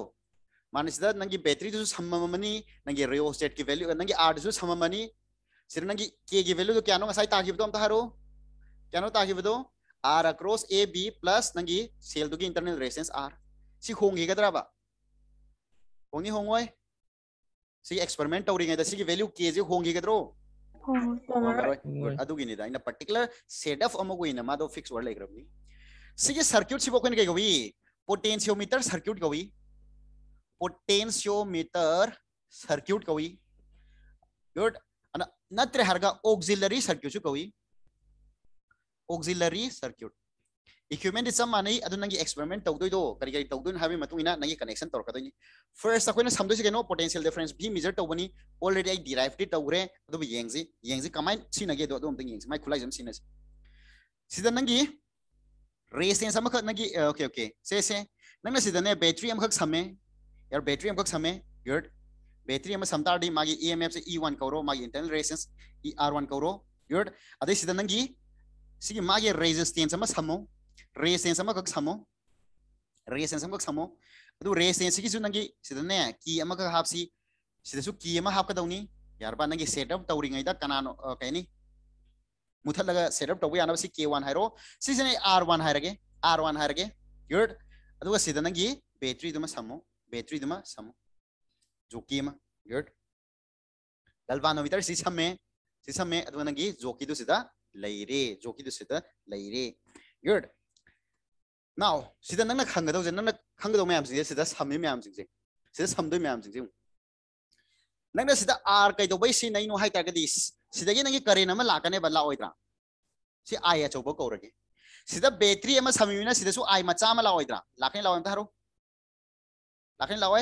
मानसिदा नंगी बैटरी जो सम्ममनी नंगी रियल एस्टेट की वैल्यू नंगी आर्ट जो सम्ममनी सिर्फ नंगी के की वैल्यू तो क्या नो साई ताकि बतो हम तारो क्या नो ताकि बतो R across A B plus नंगी सेल की इंटरनल रेसिडेंस आर सी होंगी का बा होंगी होंगे सी एक्सपेरिमेंट तौरी गई सी की वैल्यू के जे होंगी का दरो अदुगिनीदा इन पर्टिकुलर सेटअप अमगो कौ मादो फिक्स वर सी कोइन के potentiometer potentiometer circuit kawi good ana natre harga auxiliary circuit chu kawi auxiliary circuit equipment is some ani adu nangi experiment tawdoi do kari kari tawdoi habi matung ina nangi connection tor kadoi first akoina samdoi se keno potential difference b measure tawbani already i derived it tawre adu bi yengzi yengzi kamai sinage do adum ting yengzi mai khulai jam sinas sida nangi resistance amakha nangi okay okay se se nangna sida ne battery amakha same यार battery हमको समय good battery हम डी मागी EMF e से E1 करो मागी internal resistance ER1 करो गुड अदे सिदा नंगी सिगी मागी रेजिस्टेंस हम समो रेजिस्टेंस हम कक समो रेजिस्टेंस हम कक समो अदु रेजिस्टेंस की सु नंगी सिदा ने की हम कक सी सिदा सु की हम का कदौनी यार बा नंगी सेटअप तौरिंगैदा कनानो कहनी लगा setup तौब यानबसी K1 हायरो सिजने R1 हायरगे R1 हायरगे good अदुगा सिदा नंगी बैटरी दम समो Betriduma, some Zokima, good. Galvanometer sisame, sisame, Adwanagi, Zokidu Sida, Laire, Zokidu Sida, Laire, good. Now, Sida Nana Kangado, Nana Kangado Mams, yes, that's Hami Mams, Sis Hamdu Mams. Nana Sida R Kaidobai Sina, you know, high targetis. Sida Yanaki Karinama Lakane, but Laoidra. See, I at Obokoragi. Sida Betri, Emma Samina, Sidasu, I Matsama Laoidra, Lakin Lawan Taro. लाखाने लाओए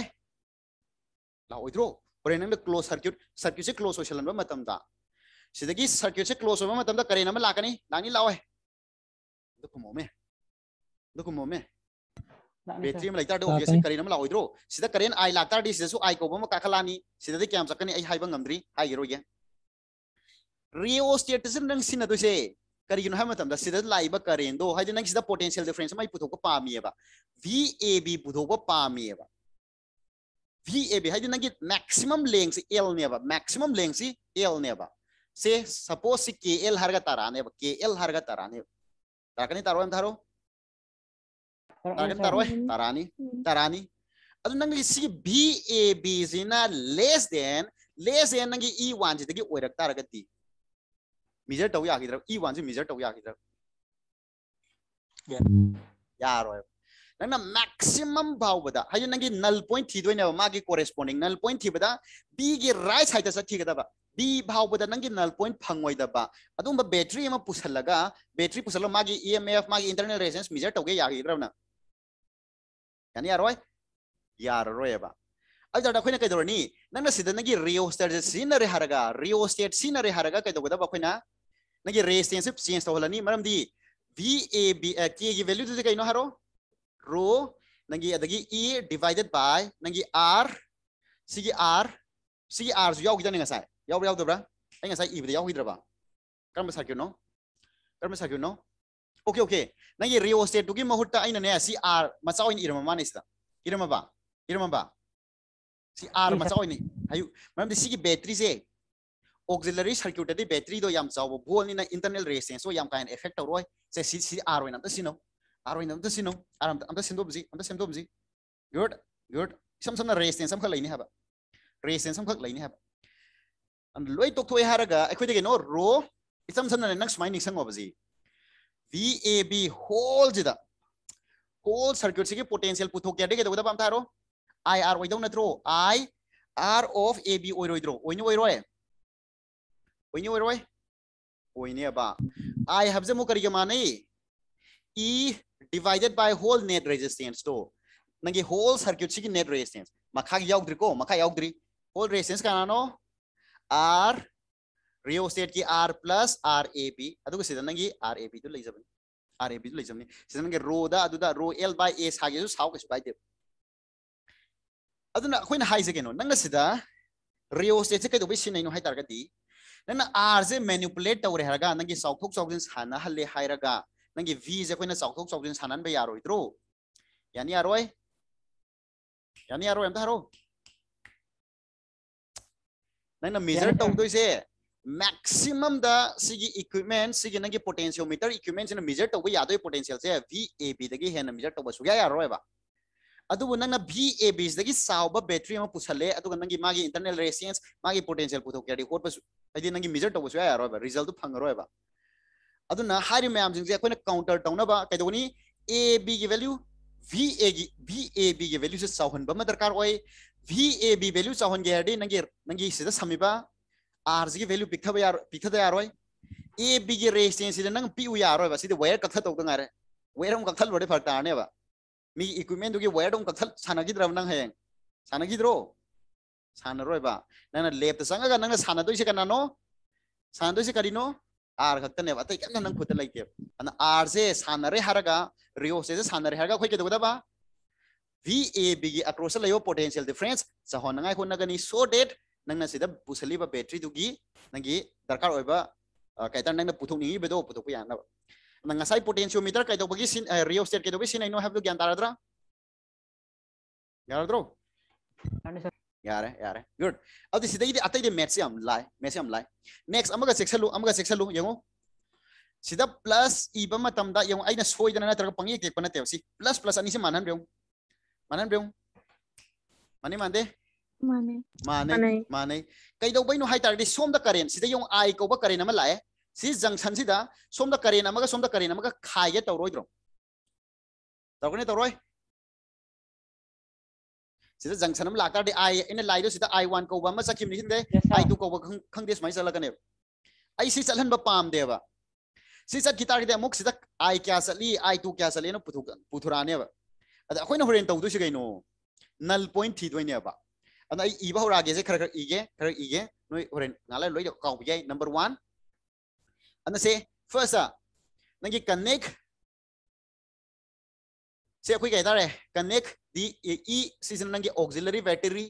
लाओद्रो और नंग close circuit circuit से close होशलन मतम सिदगी circuit से close होबा मतम करेन अम लाकनी लानी लाओए दुकुमो में दुकुमो में बैटरी में लाइटर ऑब्वियसली करेन अम लाओद्रो सिदा करेन आई लाकता डी सिदसु आई कोबम काखलानी सिददे क्याम सकनी आई हाइबं गमद्री हाइरो ये रियोस्टेटिज्म नंग सिनदुसे करीनो है मतलब सिद लाइब करें दो है नंग सिद पोटेंशियल डिफरेंस मैं पुथोक पामीब वी ए बी पुथोक पामीब VAB hai nang maximum length si L neba maximum length si L neba से suppose si KL harga tarane KL harga tarane tarakani tarwa tharo tarakani tarwa tarani tarani adu nang si VAB sina less than less than nang E1 ji dagi oirak taragati measure tau ya gidra E1 ji measure tau ya gidra yeah yeah right ना मैक्सीम भाव बदा नंग null point थी दोने मा की null point थी बी की राइस साइड से बी भाव नंग नल पॉइंट फंगोय दबा अदुम पुसल बेटरी पुसल मा की ईएमएफ मा की इंटरनल मेजर तौगे यागी यानी यार ओय यार रोय बा अदर दखोय न कदरनी नंगना सिद नंगी रियोस्टर नगे रेस्टेंस चेंज तो के की वैल्यू तुझे कहीं rho nangi adagi e divided by nangi r sigi r sigi r su yaugi dani ngasai yau yau dobra ai ngasai e bida yaugi draba karma circuit no karma circuit no okay okay nangi rheostat dugi mahutta aina ne si r macha oin irama mane sida irama ba irama ba si r macha oin hayu mam de sigi battery se auxiliary circuit de battery do yam chawo bol ni na internal resistance so yam kain effect auroi se si r oin ta sino आरोइन अमता सिनो आराम अमता सिंदो बजी अमता सिंदो बजी good good सम सम रेस ने सम खा लेने हबा रेस ने सम खा लेने हबा अन लोई तो थोए हारगा अखोय दगे नो रो इसम सम ने नेक्स्ट माइन निसंग बजी वी ए बी होल जिदा होल सर्किट से पोटेंशियल पुथो के दगे दगदा पाम थारो आई आर ओइदो नत्रो I R of A B ओइरोइद्रो ओइनो ओइरोय ओइनो ओइरोय ओइने बा आई हबजे मो करिगे माने ई divided by whole net resistance to nangi whole circuit sigi net resistance makha yaudri ko makha yaudri whole resistance kana no r rheostat ki r plus rab adu sida nangi rab tu lai jabani rab tu lai jabani sida nangi rho da adu da rho l by a sa ge su sau ke su bai de adu na khoin hai se ke no nang sida rheostat se ke do bi sin no hai tar ga di nana r se manipulate tawre ha ga nangi sau thok sau din sana halle hai ra ga नंगे v जे कोइना चौक चौक जों सानान बे यारो इद्रो यानी यारो यानी यारो M थारो नंगे major टौक दो से maximum da sigi equipment sigi nangi potentiometer equipment sina measure tawba yadoi potential se vab dagi hena measure tawba suya ya roiba ꯑꯗꯨꯕꯨ ꯅꯪꯅ ꯚꯤ ꯑꯦ ꯕꯤꯁꯗꯒꯤ ꯆꯥꯎꯕ ꯕꯦꯇ꯭ꯔꯤ ꯑꯃ ꯄꯨꯁꯜꯂꯦ ꯑꯗꯨꯒ ꯅꯪꯒꯤ ꯃꯥꯒꯤ ꯏꯟꯇꯔꯅꯦꯜ ꯔꯦꯁꯤꯌꯦꯟꯁ ꯃꯥꯒꯤ ꯄꯣꯇꯦꯟꯁꯤꯌꯦꯜ ꯄꯨꯊꯣꯛꯀꯦꯗꯤ ꯍꯣꯠꯄꯁꯨ ꯍꯥꯏꯗꯤ ꯅꯪꯒꯤ ꯃꯤꯖꯔ ꯇꯧꯕꯁꯨ ꯌꯥꯔꯣꯏꯕ ꯔꯤꯖꯜꯠꯇꯨ ꯐꯪꯉꯔꯣꯏꯕ मैम से काउंटर तौनब कई ए वैल्यू वी ए भि ए की वैल्यू से चौहब दरकार हो वी ए बी वैल्यू चौहे नंगी सामीब आर से वैल्यू पीब पीखद यार ए बी की रेस्टें नंग पीऊ वेयर कथल तौद नारे वेयर कथल बड़े फर्क तारनेब मी इक्विपमेंट वेयर कथल सानगीद्रब नंग हयें सानगीद्रो सानरब नैब चंग नंग सानद कनानो सानद कनो आर खतने अत क्या नंग खुद अन आर से सानरे हरगा रियो से से सानरे हरगा खै के वी ए बी गी अक्रॉस लयो पोटेंशियल डिफरेंस स हो चहोनगाई नगनी सो डेट दैट नंगना सिदा ब बैटरी दुगी नंगी दरकार ओइबा कैतन नंग न पुथु नि बेदो पुथु न नंग नंगासाई पोटेंशियोमीटर काइतो बगी सिन रियो स्टेट काइतो बगी सिन आई नो हैव टू ज्ञान ताराद्रा यारद्रो यार है यार है गुड अब इसी तरीके से हम लाए मैथ से हम लाए नेक्स्ट अमगा सेक्शन लो अमगा सेक्शन लो यंगो सीधा प्लस इब मतम दा यंगो आइना सोइदना ना पंगे सी प्लस प्लस अनि से मानन रेउ मानन रेउ माने माने माने माने कई दो बइनो हाई सोम द करेन सीधा आई को ब लाए सी जंक्शन सीधा सोम द करेन सोम द करेन अमगा खाये तौरने तौरोइ सिदा जंग सनम लाकर दे आई इन लाइदो सिदा आई वन कोबा म सखिम नि हिंदे आई टू कोबा खंग खंग दे समय सलगने आई सि चलन ब पाम देबा सि सत गिटार दे मुख सिदा आई क्या सली आई टू क्या सली नो पुथु पुथुरा नेब अद अखोइ न होरेन तौदु सिगै नो नल पॉइंट थी दोइने ब अन आई इब होरा गे से खर खर इगे खर इगे नो होरेन नाले लोय काउ बिगे नंबर 1 अन से फर्स्ट नंगी कनेक्ट से कोई कहता रे कनेक्ट दी ई सीजन नंगे ऑक्सिलरी बैटरी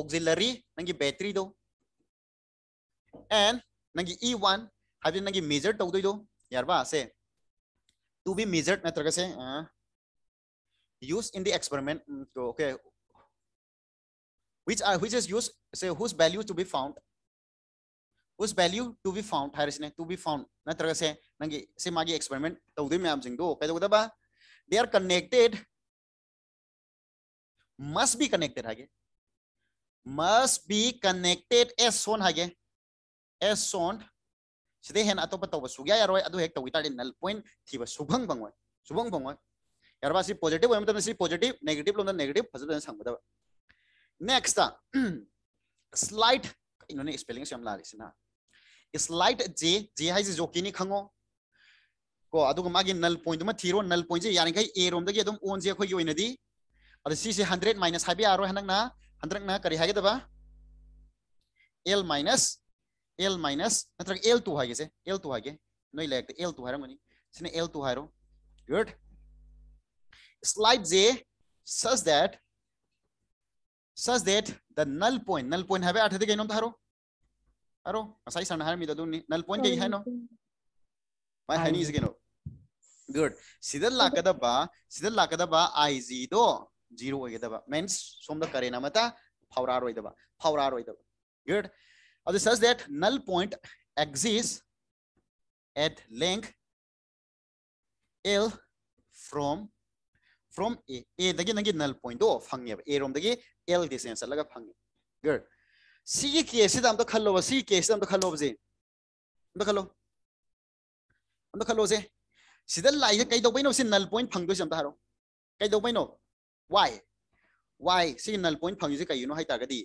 ऑक्सिलरी नंगे बैटरी दो एंड नंगे ई वन हाजे नंगे मेजर तो दो यार बा से टू बी मेजर न तरह से यूज इन द एक्सपेरिमेंट तो okay which are which is use से whose value to be found whose value to be found हायर इसने टू बी फाउंड न तरह से नंगे से मागे एक्सपेरिमेंट तो दे मैं आप जिंग दो कह दो दबा they are connected must be connected hage must be connected as shown hage as shown sida hen atopa tawba sugya yaroi adu hek tawita din null point thiba subang bangwa subang bangwa yarba si positive oim tamna si positive negative lom negative phasa dan sang bada next uh, slight inone spelling sam la risina slight j j hai ji jokini khango को null point थीरो null point यानी A रोम ओनजे से अब सिस hundred minus है हंड्रकना कई है L minus L minus null two है एल टू है नई लाइक एल टू है एल टू है गुड स्लाइड जे such that such that the null point null point है अठे कई हर हर मसाई नल पॉइंट कई है नो माइ है कई good sidal lakadaba sidal lakadaba iz do zero oigedaba means somda karena mata phawrar oidaba phawrar oidaba good other says that null point exists at length l from from a a dagi nangi null point do phangya a rom dagi l distance laga phangya good c case da am to khallo c case da am to khallo bje am to khallo am to khallo je ꯁꯤꯗ ꯂꯥꯛꯏꯁꯦ ꯀꯩꯗꯧꯕꯩꯅꯣ ꯁꯤ ꯅꯜ point ꯐꯪꯗꯣꯏꯁꯦ ꯑꯝꯇ ꯍꯥꯏꯔꯣ ꯀꯩꯗꯧꯕꯩꯅꯣ ꯋꯥꯏ ꯋꯥꯏ ꯁꯤꯒꯤ ꯅꯜ point ꯐꯪꯉꯤꯁꯦ ꯀꯩꯒꯤꯅꯣ ꯍꯥꯏꯇꯥꯔꯒꯗꯤ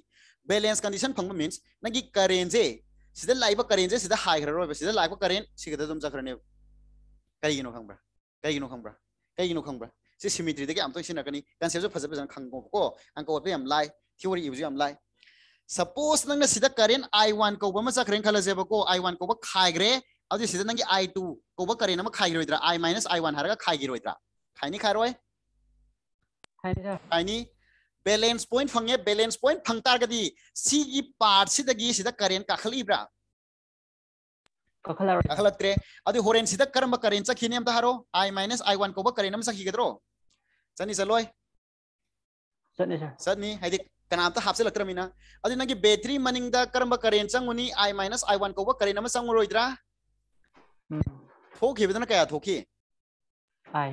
balance condition ꯐꯪꯕ ꯃꯤꯟꯁ ꯅꯪꯒꯤ ꯀꯔꯦꯟꯁꯦ ꯁꯤꯗ ꯂꯥꯛꯏꯕ ꯀꯔꯦꯟꯁꯦ ꯁꯤꯗ ꯍꯥꯏꯈ꯭ꯔꯔꯣꯏꯕ ꯁꯤꯗ ꯂꯥꯛꯏꯕ ꯀꯔꯦꯟ ꯁꯤꯒꯗ ꯑꯗꯨꯝ ꯆꯠꯈ꯭ꯔꯅꯦꯕ ꯀꯩꯒꯤꯅꯣ ꯈꯪꯕ꯭ꯔꯥ ꯀꯩꯒꯤꯅꯣ ꯈꯪꯕ꯭ꯔꯥ ꯀꯩꯒꯤꯅꯣ ꯈꯪꯕ꯭ꯔꯥ ꯁꯤ ꯁꯤꯃꯤꯇ꯭ꯔꯤꯗꯒꯤ ꯌꯥꯝ ꯇꯣꯏ ꯁꯤꯟꯅꯔꯛꯀꯅꯤ ꯀꯟꯁꯦꯞꯁꯨ ꯐꯖ ꯐꯖꯅ ꯈꯪꯉꯣꯕꯀꯣ ꯑꯪꯀ ꯋꯥꯠꯄ ꯌꯥꯝ ꯂꯥꯏ ꯊꯤꯑꯣꯔꯤ ꯏꯕꯁꯨ ꯌꯥꯝ ꯂꯥꯏ ꯁꯄꯣꯁ ꯅꯪꯅ ꯁꯤꯗ ꯀꯔꯦꯟ ꯑꯥꯏ ꯋꯥꯟ ꯀꯧꯕ ꯑꯃ ꯆꯠꯈ꯭ꯔꯦꯅ ꯈꯜꯂꯁꯦꯕꯀꯣ ꯑꯥꯏ ꯋꯥꯟ ꯀꯧꯕ ꯈꯥꯏꯈ꯭ꯔꯦ अब नंगी आई टू को करे खाई आई माइनस आई वन हर खाई खाई खाई खाई बेलेंस पॉइंट फंगे बेलेंस पॉइंट फंग तारगदी सी की पार्ट सिदा करें काखलीब्रा काखला काखलत्रे अदि होरेन सिदा कर्म करें सखिने हम तहारो तो को करें चखीगद्रो सखी चलो सनी कनाम त हाफसे लत्रमिना अदि मनिंग द कर्म करें संगुनी i minus i1 को करें हम থোকি বেদনা ক্যা থোকি হাই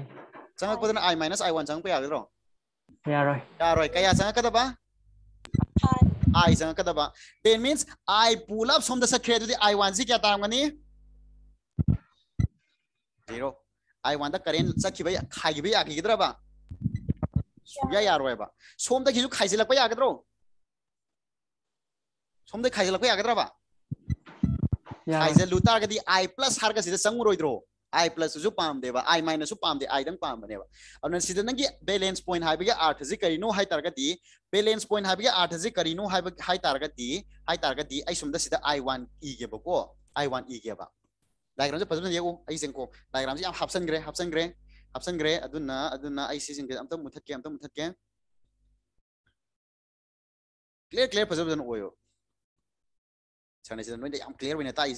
জামাক বদিন আই মাইনাস আই ওয়ান জাম পই আলো রো হে আরো আরো কায়া সাংকা দবা হাই আই সাংকা দবা the means I pull up from the circuit যদি আই ওয়ান জি কে টাইম গানি zero I one the current সাকি বেয়া খাই গবি আকি গি দবা জয়া আরবেবা সোমদা কিজুক খাইছলা কই আগে দরো সোমদে খাইছলা কই আগে দবা आइजे लुता गदी आई प्लस हार गसी संग रोइद्रो आई प्लस सु पाम देबा आई माइनस सु पाम दे आई दंग पाम बनेबा अन सिद नंगी बैलेंस पॉइंट हाइब गे आर्थ जि करिनो हाइ तारगदी बैलेंस पॉइंट हाइब गे आर्थ जि करिनो हाइब हाइ तारगदी हाइ तारगदी आई सुमदा सिद आई 1 ई गे बको आई 1 ई गे बा डायग्राम जे पजन येगो आई जेंको डायग्राम जे हापसन ग्रे हापसन ग्रे sang này nói để am clear với tay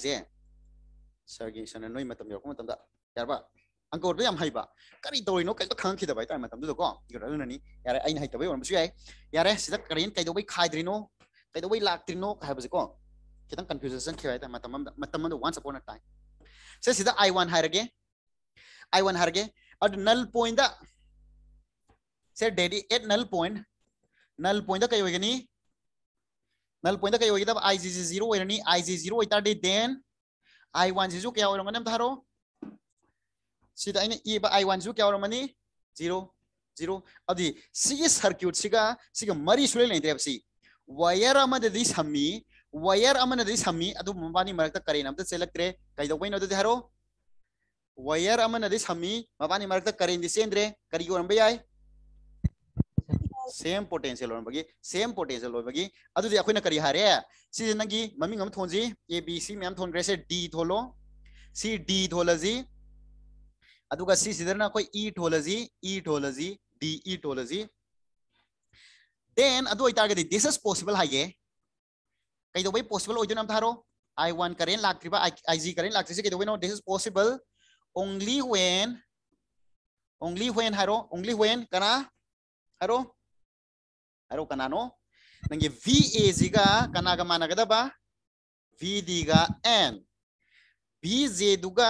sau khi cái sang nói mà tầm nhiều không tầm đó dạ bạn anh có đứa em hay bà cái gì tôi nó cái đó khăng khi đó vậy tại mà tầm đó có cái đó là ní dạ đấy anh hay tầm ấy còn chưa ấy dạ đấy sẽ cái cái đó bị khai đi nó cái đó bị lạc đi nó hay bây giờ có cái thằng confusion khi vậy tại mà tầm mà tầm đó once upon a time sẽ sẽ I one hay rồi I one hay rồi ở null point đó sẽ daddy at null point null point đó cái gì vậy null point कई होगी I G G zero I G zero then I one जीजू क्या होगा थारो इब I one जू क्या होगा जीरो जीरो अब सर्क्यूट से मरी सूले लेते वायर समी वायर समी मबानी मरक करें चेलक्रे कई थारो वायर समी मबानी मरक करें चेंद्रे कई सेम पोटेंशियल होगी सेम पोटेंशियल होगी करी हारे से मम थी ए बी सी मैम थोड़े से डी थोलो सी डी थोलजी सिर इ थोलजी इ थोलजी डी इ थोलजी देन अगर दिस इज पोसीबल हाइए कई पोसीबल होना थारो आई वन करें लाख आई जी करें लाख कई no this is possible only when only when हारो ओंली वेन कना हारो हर कनानो नंगे वी ए जी का कनाग मानगदा वी दी गा एन बी जे दुगा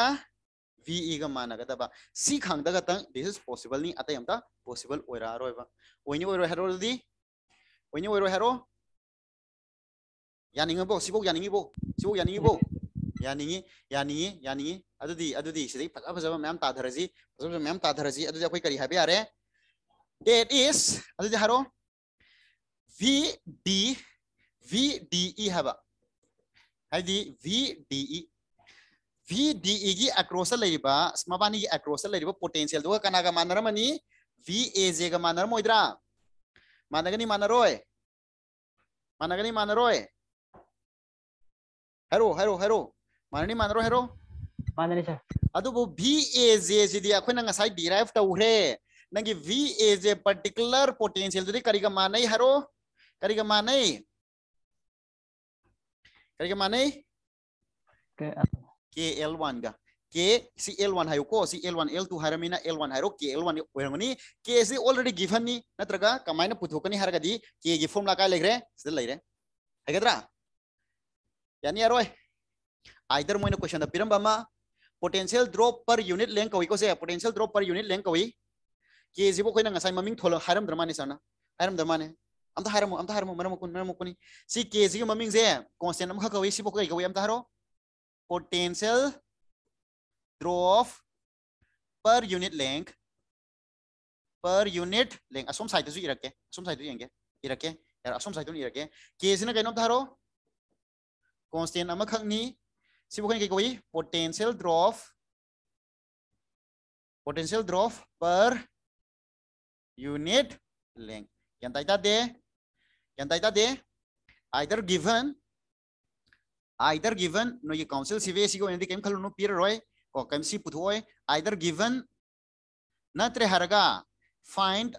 वी ई गा मानगदा सी खांग दगा तंग दिस इस पॉसिबल नहीं अते हमता पॉसिबल ओरा रोयबा ओइनि ओरो हेरो दी ओइनि ओरो हेरो यानिंग बो सिबो यानिंग बो सिबो यानिंग बो यानिंग यानिंग यानिंग अदुदि अदुदि सिदि फजा फजा मैम ताधरजी फजा फजा मैम ताधरजी अदुदि अखै करी हाबे आरे देट इज अदुदि हारो D E है V D E की लगी बा स्मापानी की across लगी बा पोटेंशियल कना का मानरम A Z का मानरम होइदरा मानगनी मानरोय मानगनी मानरोय हेरो हेरो हेरो माननी मानरो हेरो माननी सर साइड VAJ जिदि अखोना ngasai V A Z particular potential तो दि करीगा माने हेरो ಕರಿಗೆ ಮನೆ ಕರಿಗೆ ಮನೆ K L one ga, K, si L1 hayo ko, si L1, L2 haramina, L1 hayo, K, L1 ni, K si already given ni, natraga, kamay na puthokani haraga di, K gi formula kaya legre, sila legre. Hagatra? Yani aroy. Either mo na question tapi piramba bama, potential drop per unit length kawi ko siya, potential drop per unit length i, K si po kayo nang asay maming thol, haram dramane sana, haram dramane. ꯑꯝꯇ ꯍꯥꯏꯔꯝꯃꯣ ꯑꯝꯇ ꯍꯥꯏꯔꯝꯃꯣ ꯃꯔꯝ ꯃꯀꯨꯟ ꯃꯔꯝ ꯃꯀꯨꯟꯅꯤ ꯁꯤ ꯀꯦꯁꯤꯒꯤ ꯃꯃꯤꯡꯁꯦ constant ꯑꯃꯈꯛ ꯀꯧꯏ ꯁꯤꯕꯨ ꯀꯩ ꯀꯧꯏ ꯑꯝꯇ ꯍꯥꯏꯔꯣ potential drop per unit length per unit length assume side to irake assume side to yenge irake यार assume side to irake case na kaino tharo constant ama khang ni sibu kan kai koi potential drop potential drop per unit length yan tai ta de क्या दायदा दे either given either given no ye council cva si go endi kem khalu no peer roy ko kem si puthu oi either given natre haraga find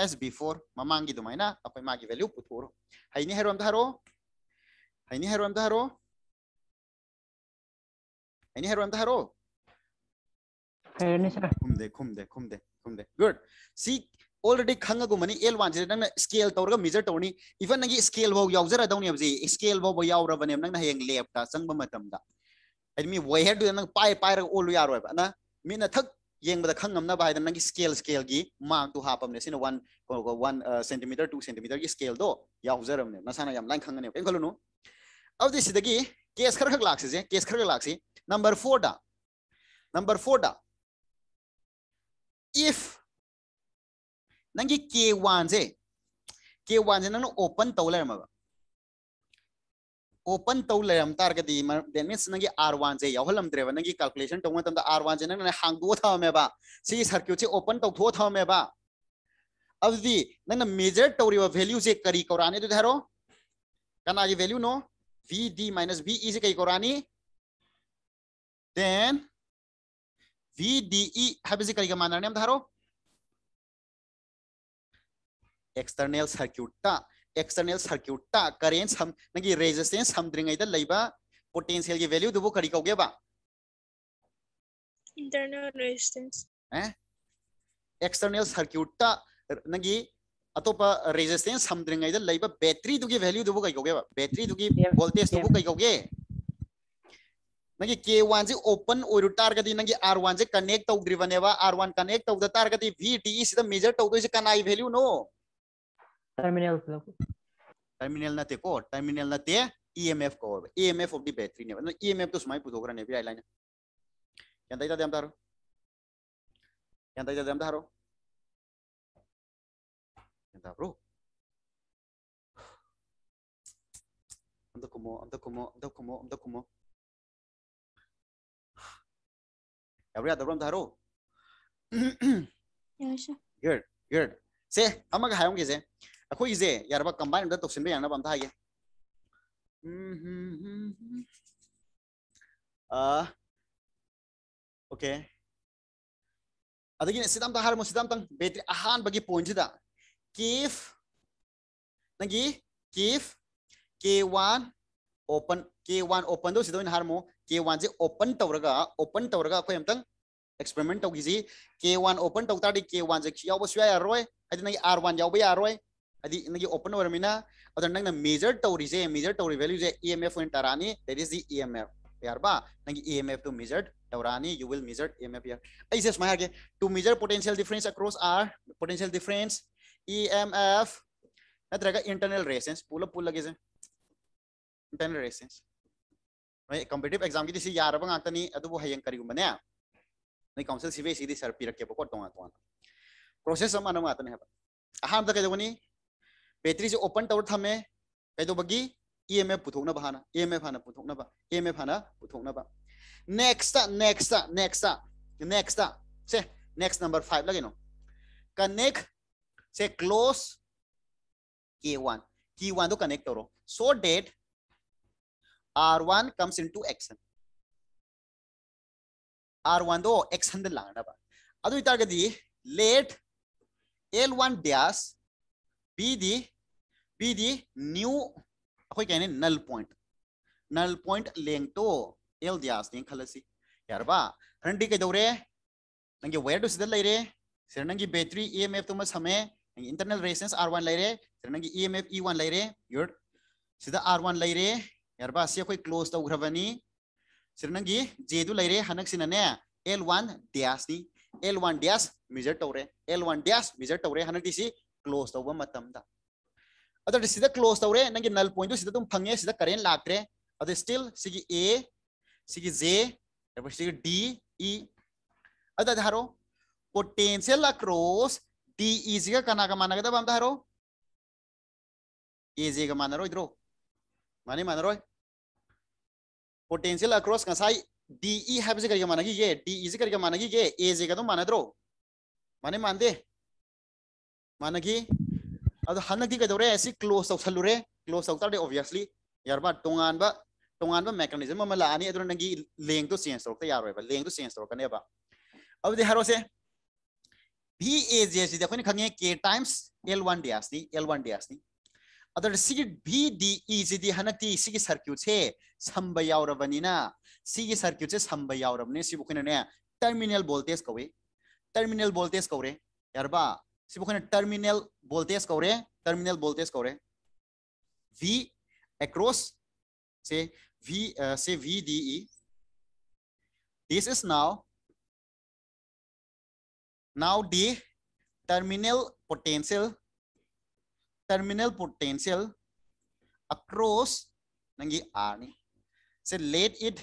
as before mamang gi dumaina apai ma gi value puthuro haini herom dharo haini herom dharo haini herom dharo haini sir khum de khum de khum de khum de good see already khanga gu mani l wan je nang scale tawr ga measure tawni even nang scale wow yau jara dawni abji scale wow ba yau ra bane nang na heng lep ta sang ba matam da ai mi way head nang pai pai ra olu yaro ba na mi na thak yeng ba khangam na ba hai nang scale scale gi mark tu hapam ne sina 1 1 cm 2 cm gi scale do yau jara ne na sana yam lang khangane pen kholu no अब this दगी case खर खर लाक्स जे case खर खर lakhs number 4 दा number 4 दा if नंगी K1 से K1 से नंगो ओपन तौ लेरमबा ओपन तोले तौ लेरम तारगदी देन मींस नंगी R1 से याहलम द्रेबा नंगी कैलकुलेशन तौ तो मतम दा R1 से नंगो ने हांग दो था हांगदो बा सी सर्किट से ओपन तो दो था थो बा अब दी नंगो मेजर तौरिबा वैल्यू से करी कोराने तो धरो कना जी वैल्यू नो VD minus VE से कई कोरानी then VDE है बजे करी का मान रहे हम धरो external circuit external circuit current हम नगी रेजिस्टेंस हमद्रिंगैदा लेबा पोटेंशियल की वैल्यू दुबो करी कौगेबा इंटरनल रेजिस्टेंस ए एक्सटर्नल सर्क्यूट नगी अतोप रेजिस्टेंस हमद्रिंगैदा लेबा बैटरी दुगी वैल्यू दुबो कई कौगेबा बैटरी दुगी वोल्टेज दुबो कई कौगे नगी K1 जे ओपन ओइरु टारगदी नगी R1 जे कनेक्ट तौद्रिबनेवा R1 कनेक्ट तौदा टारगदी VTE सिदा मेजर तौदो जे कनाई वैल्यू नो टर्मिनल फ्लो टर्मिनल नते को टर्मिनल नते ईएमएफ को ईएमएफ ऑफ द बैटरी ने ईएमएफ तो समय पुथोगरा ने भी आईलाइन क्या दाई दादा हमदारो क्या दाई दादा हमदारो क्या ब्रो अंदर कुमो अंदर कुमो अंदर कुमो अंदर कुमो अब याद अब्रम धारो गुड गुड से हम आगे हायोंगे से ꯑꯩꯈꯣꯏꯒꯤꯁꯦ ꯌꯥꯔꯕ ꯀꯝꯕꯥꯏꯟ ꯑꯝꯇ ꯇꯧꯁꯤꯟꯕ ꯌꯥꯅꯕ ꯑꯝꯇ ꯍꯥꯏꯒꯦ ओके अदगिन सिदाम ता हारमो सिदाम तंग बेटरी आहान बगी पॉइंट दा कीफ नंगी Keefe K1 open K1 open दो सिदोइन हारमो K1 जे open तवरगा open तवरगा कोई हम तंग experiment तोगी जी K1 open तोगता डी K1 जे याव बस या ओपन हो रहा न मेजर तौरीजे मेजर तौरी वैल्यूज इ एम एफ तरानी that is the M F यारबा न E M F to measure तौरानी you will measure M F यार मैं to measure potential difference across R potential difference E M F नग internal resistance पुल पुल लगे इंटरनल रेसेंस कंपिटेटिव एग्जाम की यारब हय करीगने नहीं कौनसिल सर पीरकेब तो तो प्रोसेस अहम कहोनी ꯕꯦꯇ꯭ꯔꯤꯁꯦ ꯑꯣꯄꯟ ꯇꯧꯔ ꯊꯝꯃꯦ ꯀꯩꯗꯧꯕꯒꯤ ꯏ ꯑꯦꯝ ꯑꯦꯐ ꯄꯨꯊꯣꯛꯅꯕ ꯍꯥꯟꯅ ꯏ ꯑꯦꯝ ꯑꯦꯐ ꯍꯥꯟꯅ ꯄꯨꯊꯣꯛꯅꯕ ꯏ ꯑꯦꯝ ꯑꯦꯐ ꯍꯥꯟꯅ ꯄꯨꯊꯣꯛꯅꯕ ꯅꯦꯛꯁꯇ ꯅꯦꯛꯁꯇ ꯅꯦꯛꯁꯇ ꯅꯦꯛꯁꯇ ꯁꯦ ꯅꯦꯛꯁ ꯅꯝꯕꯔ फाइव लगेनो कनेक्ट से क्लोज K1 K1 तो कनेक्ट करो so that R1 comes into action R1 तो action दे लांगना बा अदु इतार के दी let L1 dash बी दी बी दी न्यू अखोई कहने नल पॉइंट नल पॉइंट लेंग तो एल दियास ने खलसी बा हरंडी के दौरे नंगे वेयर सिदा लेरे सिर नंगे बैटरी ईएमएफ e तो मस समय नंगे इंटरनल रेजिस्टेंस आर1 लेरे सिर नंगे ईएमएफ ई1 लेरे योर सिदा आर1 लेरे बा से अखोई क्लोज तो उग्रवनी सिर नंगे जे दु लेरे हनक सिनने एल1 दियास नी एल1 दियास मेजर तौरे एल1 दियास मेजर तौरे हनक दिसी क्लोज तब अदर क्लोज तौर नंगे नल पॉइंट सिद तुम फंगे सिद करें लाक्रे अदर ए सिगी जे डी ई अदर पोटेंशियल अक्रोस डी ई सिगा कना का माना गदा बाम धारो ए जे का माना रो पोटेंशियल अक्रोस कसाई डी इ हैब से करके डी ई से करके माना कि ये ए जे का तो माना मान दे मानगी अब हन की कदरे ऐसी क्लोज तौसलुरे क्लोज तौर तरह यारबा तोंगानबा तोंगानबा मेकानिज्म अमा लानी अदर नंगी तो चेंज तौरता यारोबा लेंग तो चेंज तौर अब दे हरोसे भी ए जे जी देखो ने के टाइम्स l1 वन नी l1 डैश नी अदर सिगी भी डी ई जी दी हनती सिगी सर्किट से संब यावरबनीना सिगी सर्किट से संब यावरबने सिबुकने टर्मिनल वोल्टेज कवे टर्मिनल वोल्टेज कवरे टर्मिनल वोल्टेज कौरे टर्मिनल वोल्टेज कौरे V across say V uh, say VDE this is now now the terminal potential terminal potential across nangi R ni say let it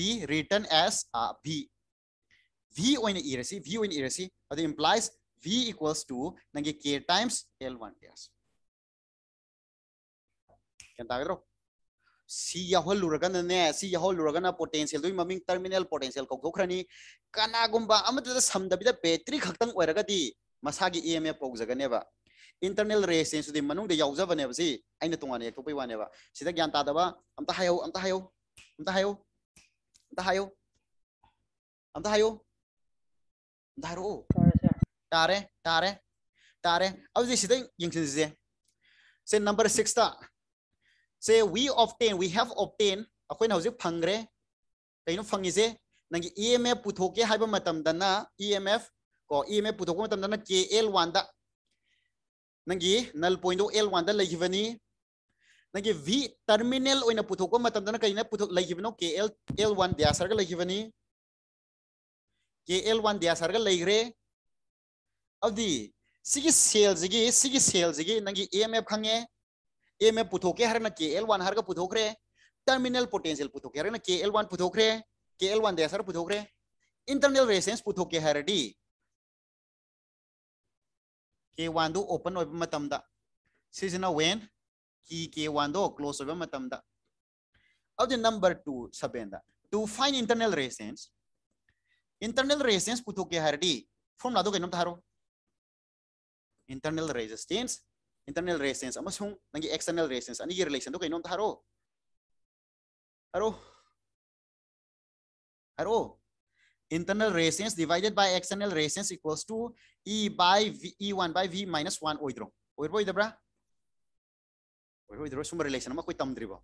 be written as uh, V V when irasi V when irasi that implies v equals to ನನಗೆ k times l1 yes ಅಂತ ಆಗಿದ್ರು ಸಿ ಯಾವಲ್ ಲುರಗನನೆ ಸಿ ಯಾವಲ್ ಲುರಗನ potential ದು ಮಮಿಂಗ್ ಟರ್ಮಿನಲ್ ಪೊಟೆನ್ಷಿಯಲ್ ಕೌಕೋಖರನಿ ಕನಾಗುಂಬ ಅಮದದ ಸಮದಬಿದ ಬ್ಯಾಟರಿ ಖಕ್ತಂ ಒರಗದಿ ಮಸಾಗಿ ಇಎಂಎಫ್ ಪೌಜಗನೆಬ internal resistance ದು ಮನುಂಗ ದ ಯಾವಜಬನೆಬ ಸಿ ಐನ ತುಂಗಾನೆ ಎಕ್ಪೈ ವಾನೆಬ ಸಿದ ಗ್ಯಾನ್ ತಾದವ ಅಂತ ಹಾಯೋ ಅಂತ ಹಾಯೋ ಅಂತ ಹಾಯೋ ಅಂತ ಹಾಯೋ ಅಂತ ಹಾಯೋ ಅಂತ ಹಾಯೋ tare, tare, tare. Awzi sida yingkin zia. Say number six ta. Say we obtain, we have obtained. Akoin awzi pangre. Kaino fangi zia. Nangi EMF putoke haiba matam dana EMF ko EMF putoke matam dana KL wanda. Nangi null point do L wanda lagivani. Nangi V terminal oina putoke matam dana kaina putok lagivano KL L1 diasar ka lagivani. KL1 diasar ka lagre. अब सिगी cell जिगी सिगी cell जिगी नंगी EMF खंगे EMF पुथोके हरना KL1 हरगा पुथोकरे terminal potential पुथोके हरना KL1 पुथोकरे KL1 देसर पुथोकरे internal resistance पुथोके हरडी K1 दो ओपन होबे मतमदा सिजना वेन की K1 दो क्लोज होबे मतमदा अब जो नंबर 2 सबेंदा to find internal resistance internal resistance पुथोके हरडी फॉर्मूला दो केनम थारो internal resistance internal resistance amasung nangi external resistance ani relation do kainom tharo haro haro internal resistance divided by external resistance equals to e by v, e1 by v minus 1 oidro oirbo idabra oirbo idro sum relation ama koi tamdribo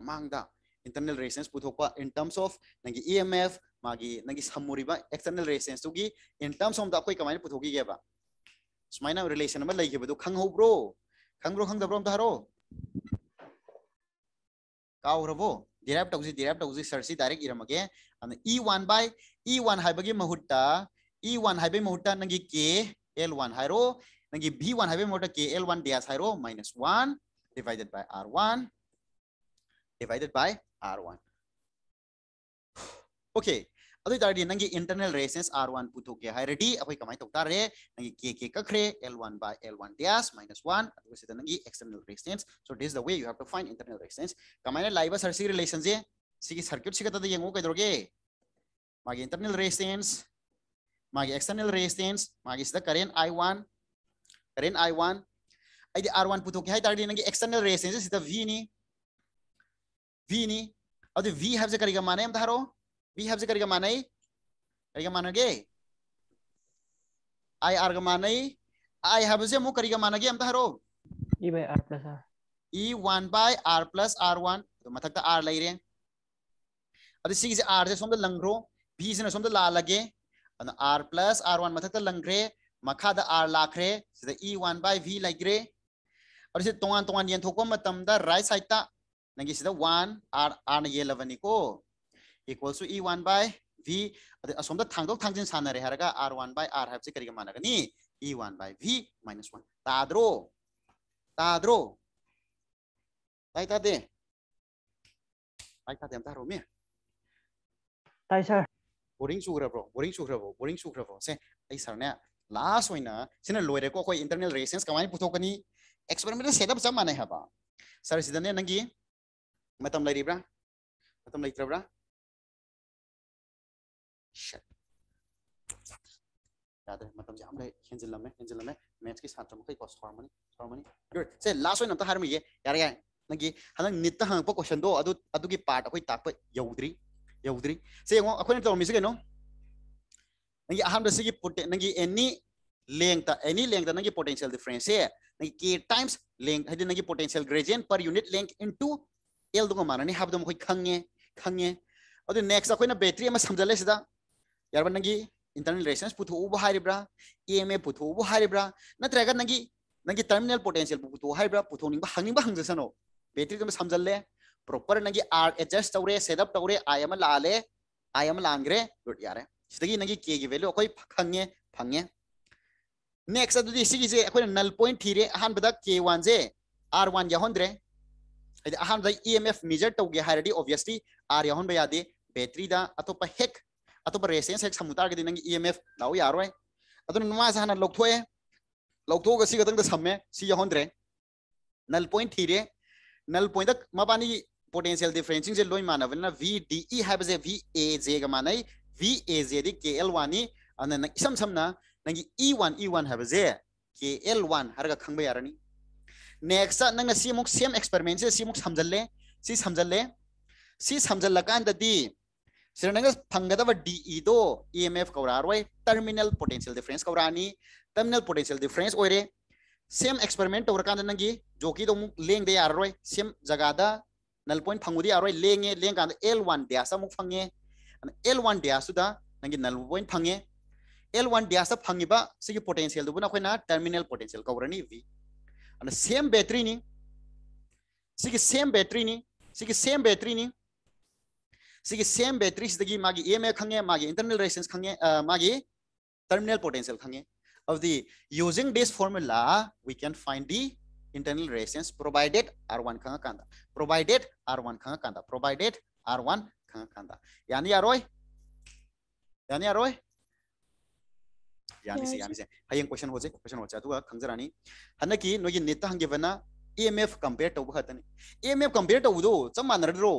amang da internal resistance puthokpa in terms of nangi emf magi nangi samuriba external resistance to gi in terms of da koi kamai puthogi geba सुमायना relation में लेके बदो खंग होब्रो खंग्रो खंग दब्रो तो हरो काउ रबो derive टौजी derive टौजी सरसी डायरेक्ट इरमगे अन e1 बाय e1 हाइबगे महुटा e1 हाइबे महुटा नंगी k है हाइरो नंगी v1 हाइबे महुटा k l1 ds हाइरो -1 divided by r1 divided by r1 okay अदारे नंगे इंटरनल रेसेंस आर वन पुथोके है अखोय कमाय तोतारे नंगे के के कखरे l1 by l1 dash minus 1 अदुसे द नंगे external resistance so this the way you have to find internal resistance कमायने लाइव सर्सी रिलेशन से सिगी सर्किट सिगत द यंगो कदरोगे मागे इंटरनल रेसेंस मागे एक्सटर्नल रेसेंस मागे सिदा करेंट i1 करेंट i1 आइदि r1 पुथोके हैतारे नंगे एक्सटर्नल रेसेंस सिदा v नि v नि अदु v हैव जे माने हम मान गारगोमानै मानगे आई आर मान आई हैव से मु करिगा मानगे हम तो हर E by R plus R E 1 by R plus R 1 तो आर लई अब इसी से आर से सोम द बी से सोम तो ला लगे आर प्लस आर वन मथक त लंगरे मखा द आर लाखरे इ तो ई e 1 बाय वी लग्रे और इसे तोंगान तोंगान राइट साइड ता नंगी आर आर ने ये मतलब लवनी को equals to E1 by V asomda thangdok thangjin sanare haraga R1 by R have se kariga managani E1 by V minus 1 tadro tadro tai tade tai tade am taro me tai sir boring sugra bro boring sugra bro boring sugra bro se ai sir ne last oina sina loire ko koi internal resistance kamai puthokani experimental setup sam mane haba sir sidane nangi matam lairibra matam laitrabra ꯌꯥꯗ꯭ꯔꯦ ꯃꯇꯝꯁꯦ ꯌꯥꯝ ꯂꯩ ꯍꯦꯟꯖꯤꯜꯂꯝꯃꯦ ꯍꯦꯟꯖꯤꯜꯂꯝꯃꯦ ꯃꯦꯠꯁꯀꯤ ꯁꯥꯇ꯭ꯔ ꯃꯈꯩꯀꯣ ꯁꯣꯔꯃꯅꯤ ꯁꯣꯔꯃꯅꯤ good ꯁꯦ last ꯑꯣꯏꯅ ꯑꯝꯇ ꯍꯥꯏꯔꯝꯃꯤꯒꯦ ꯌꯥꯔꯦ ꯌꯥꯔꯦ ꯅꯪꯒꯤ ꯍꯟꯗꯛ ꯅꯤꯠꯇ ꯍꯪꯉꯛꯄ ꯀꯣꯏꯁꯟꯗꯣ ꯑꯗꯨ ꯑꯗꯨꯒꯤ ꯄꯥꯔꯠ ꯑꯩꯈꯣꯏ ꯇꯥꯛꯄ ꯌꯧꯗ꯭ꯔꯤ ꯌꯧꯗ꯭ꯔꯤ ꯁꯦ ꯌꯦꯡꯉꯣ ꯑꯩꯈꯣꯏꯅ ꯇꯧꯔꯝꯃꯤꯁꯤ ꯀꯩꯅꯣ नंगी अहम रसी की पोटे नंगी एनी लेंथ एनी लेंथ नंगी पोटेंशियल डिफरेंस है नंगी के टाइम्स लेंथ है नंगी पोटेंशियल ग्रेडियंट पर यूनिट लेंथ इनटू एल दो मानने हाब दम कोई खंगे खंगे और नेक्स्ट अखोना बैटरी में समझले सिदा यार नंगी इंटरनल रिलेशन पुथोब एम ए पुथोब नत्रग नंगी नंगी टर्मिनल पोटेंशियल पुथो पुथोनी हंग हंगजनो बैटरी तुम सामजल प्रोपर नंगी आर एडजस्ट तौर सेटअप तौर आई लाले आई लानग्रे रुट यारे सिदगी नंगी के की वैल्यू अखोई खंगे फंगे नेक्स्ट अदुदी सिगीजे अखोई नल पॉइंट थीरे के k1 जे आर r1 यहोंद्रे अहानबदा emf मेजर तौगे हायरदी ऑब्वियसली r यहोंबा यादे बैटरी दा अतोप हेक अतोप रेसेंस हेक समुतारगदि नंग ईएमएफ लाउ यारोय अदन नुमा साना लोकथोय लोकथोग सि गदंग समे सि यहोंद्रे नल पॉइंट थीरे नल पॉइंट तक मपानी पोटेंशियल डिफरेंसिंग से लोय मानव ना VDE ए VAJ ग मानै VAJ दि KL1 नि अन नंग इसम सम ना समना नंग E1 के एल KL1 हरग खंगबे यारनी नेक्स्ट नंग सी सिमुक सेम एक्सपेरिमेंट से सी सिमुक समजले सि समजले सि समजलकान ददी सिरनंगस फंगदव डीई दो ईएमएफ कौरा रोय टर्मिनल पोटेंशियल डिफरेंस कवरानी टर्मिनल पोटेंशियल डिफरेंस ओरे सेम एक्सपेरिमेंट तौर कांद नंगी जो की दो मुक लेंग दे यार रोय सेम जगह नल पॉइंट फंगुदी यार रोय लेंगे लेंग कांद L1 डैश मुक फंगे L1 डैश दा नंगी नल पॉइंट फंगे L1 डैश फंगिबा सिगी पोटेंशियल दुबना खोना टर्मिनल पोटेंशियल कवरानी V सेम बैटरी नी सिगी सेम बैटरी नी सिगी सेम बैटरी नी सिगे सेम बैटरी सिदगी मागी ईएमएफ खंगे मागी इंटरनल रेजिस्टेंस खंगे मागी टर्मिनल पोटेंशियल खंगे of the using this formula we can find the internal resistance provided r1 khanga kanda provided r1 khanga kanda provided r1 khanga kanda yani aroi yani aroi yani se yani se hayeng question hoje question hoje aduga khangjrani hana ki nogi neta hangi bana emf compare to bhatani emf compare to do chama narro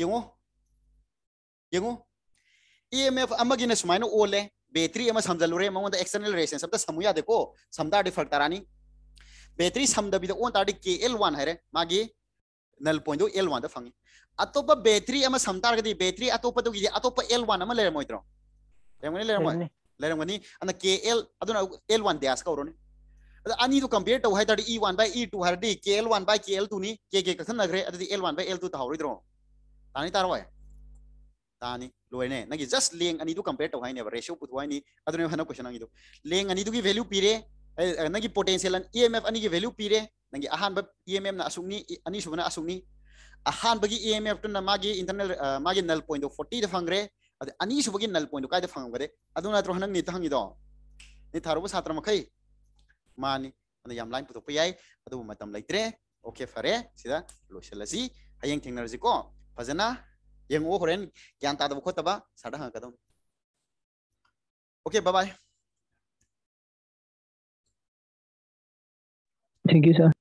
yengo yengo emf amma amagina no ole battery ama samjalure the external resistance samta samuya deko samda di farak tarani battery samda bi da on tardi kl1 hare magi null point do l1 da fangi atopa battery ama samtar gadi battery atopa do gi atopa l1 ama lere moitro lemoni lere moi lere ngani ana kl aduna l1 dash ka urone ani to compare to hai tardi e1 by e2 hardi kl1 by kl2 ni KK, k kasan nagre adi l1 by l2 ta hawri dro तानी तार वाय तानी ना नगी just Laing अनी दु compare तो high ने ratio पुत नी अदने हना क्वेश्चन अंगी दु लेंग अनी दु की वैल्यू पीरे नगी पोटेंशियल ईएमएफ अनी की वैल्यू पीरे नगी अहान बब ईएमएफ ना असुनी अनी सुबना असुनी अहान बगी ईएमएफ तो ना मागी इंटरनल मागी नल पॉइंट 40 द नल पॉइंट काई द फंगरे अदु लाइन पुतो ओके फरे सीधा लोशलसी हयेंग थेंगनरजी Pazena yang ukuran yang tak ada buku tebak, sadar hangat Oke, bye bye. Thank you, sir.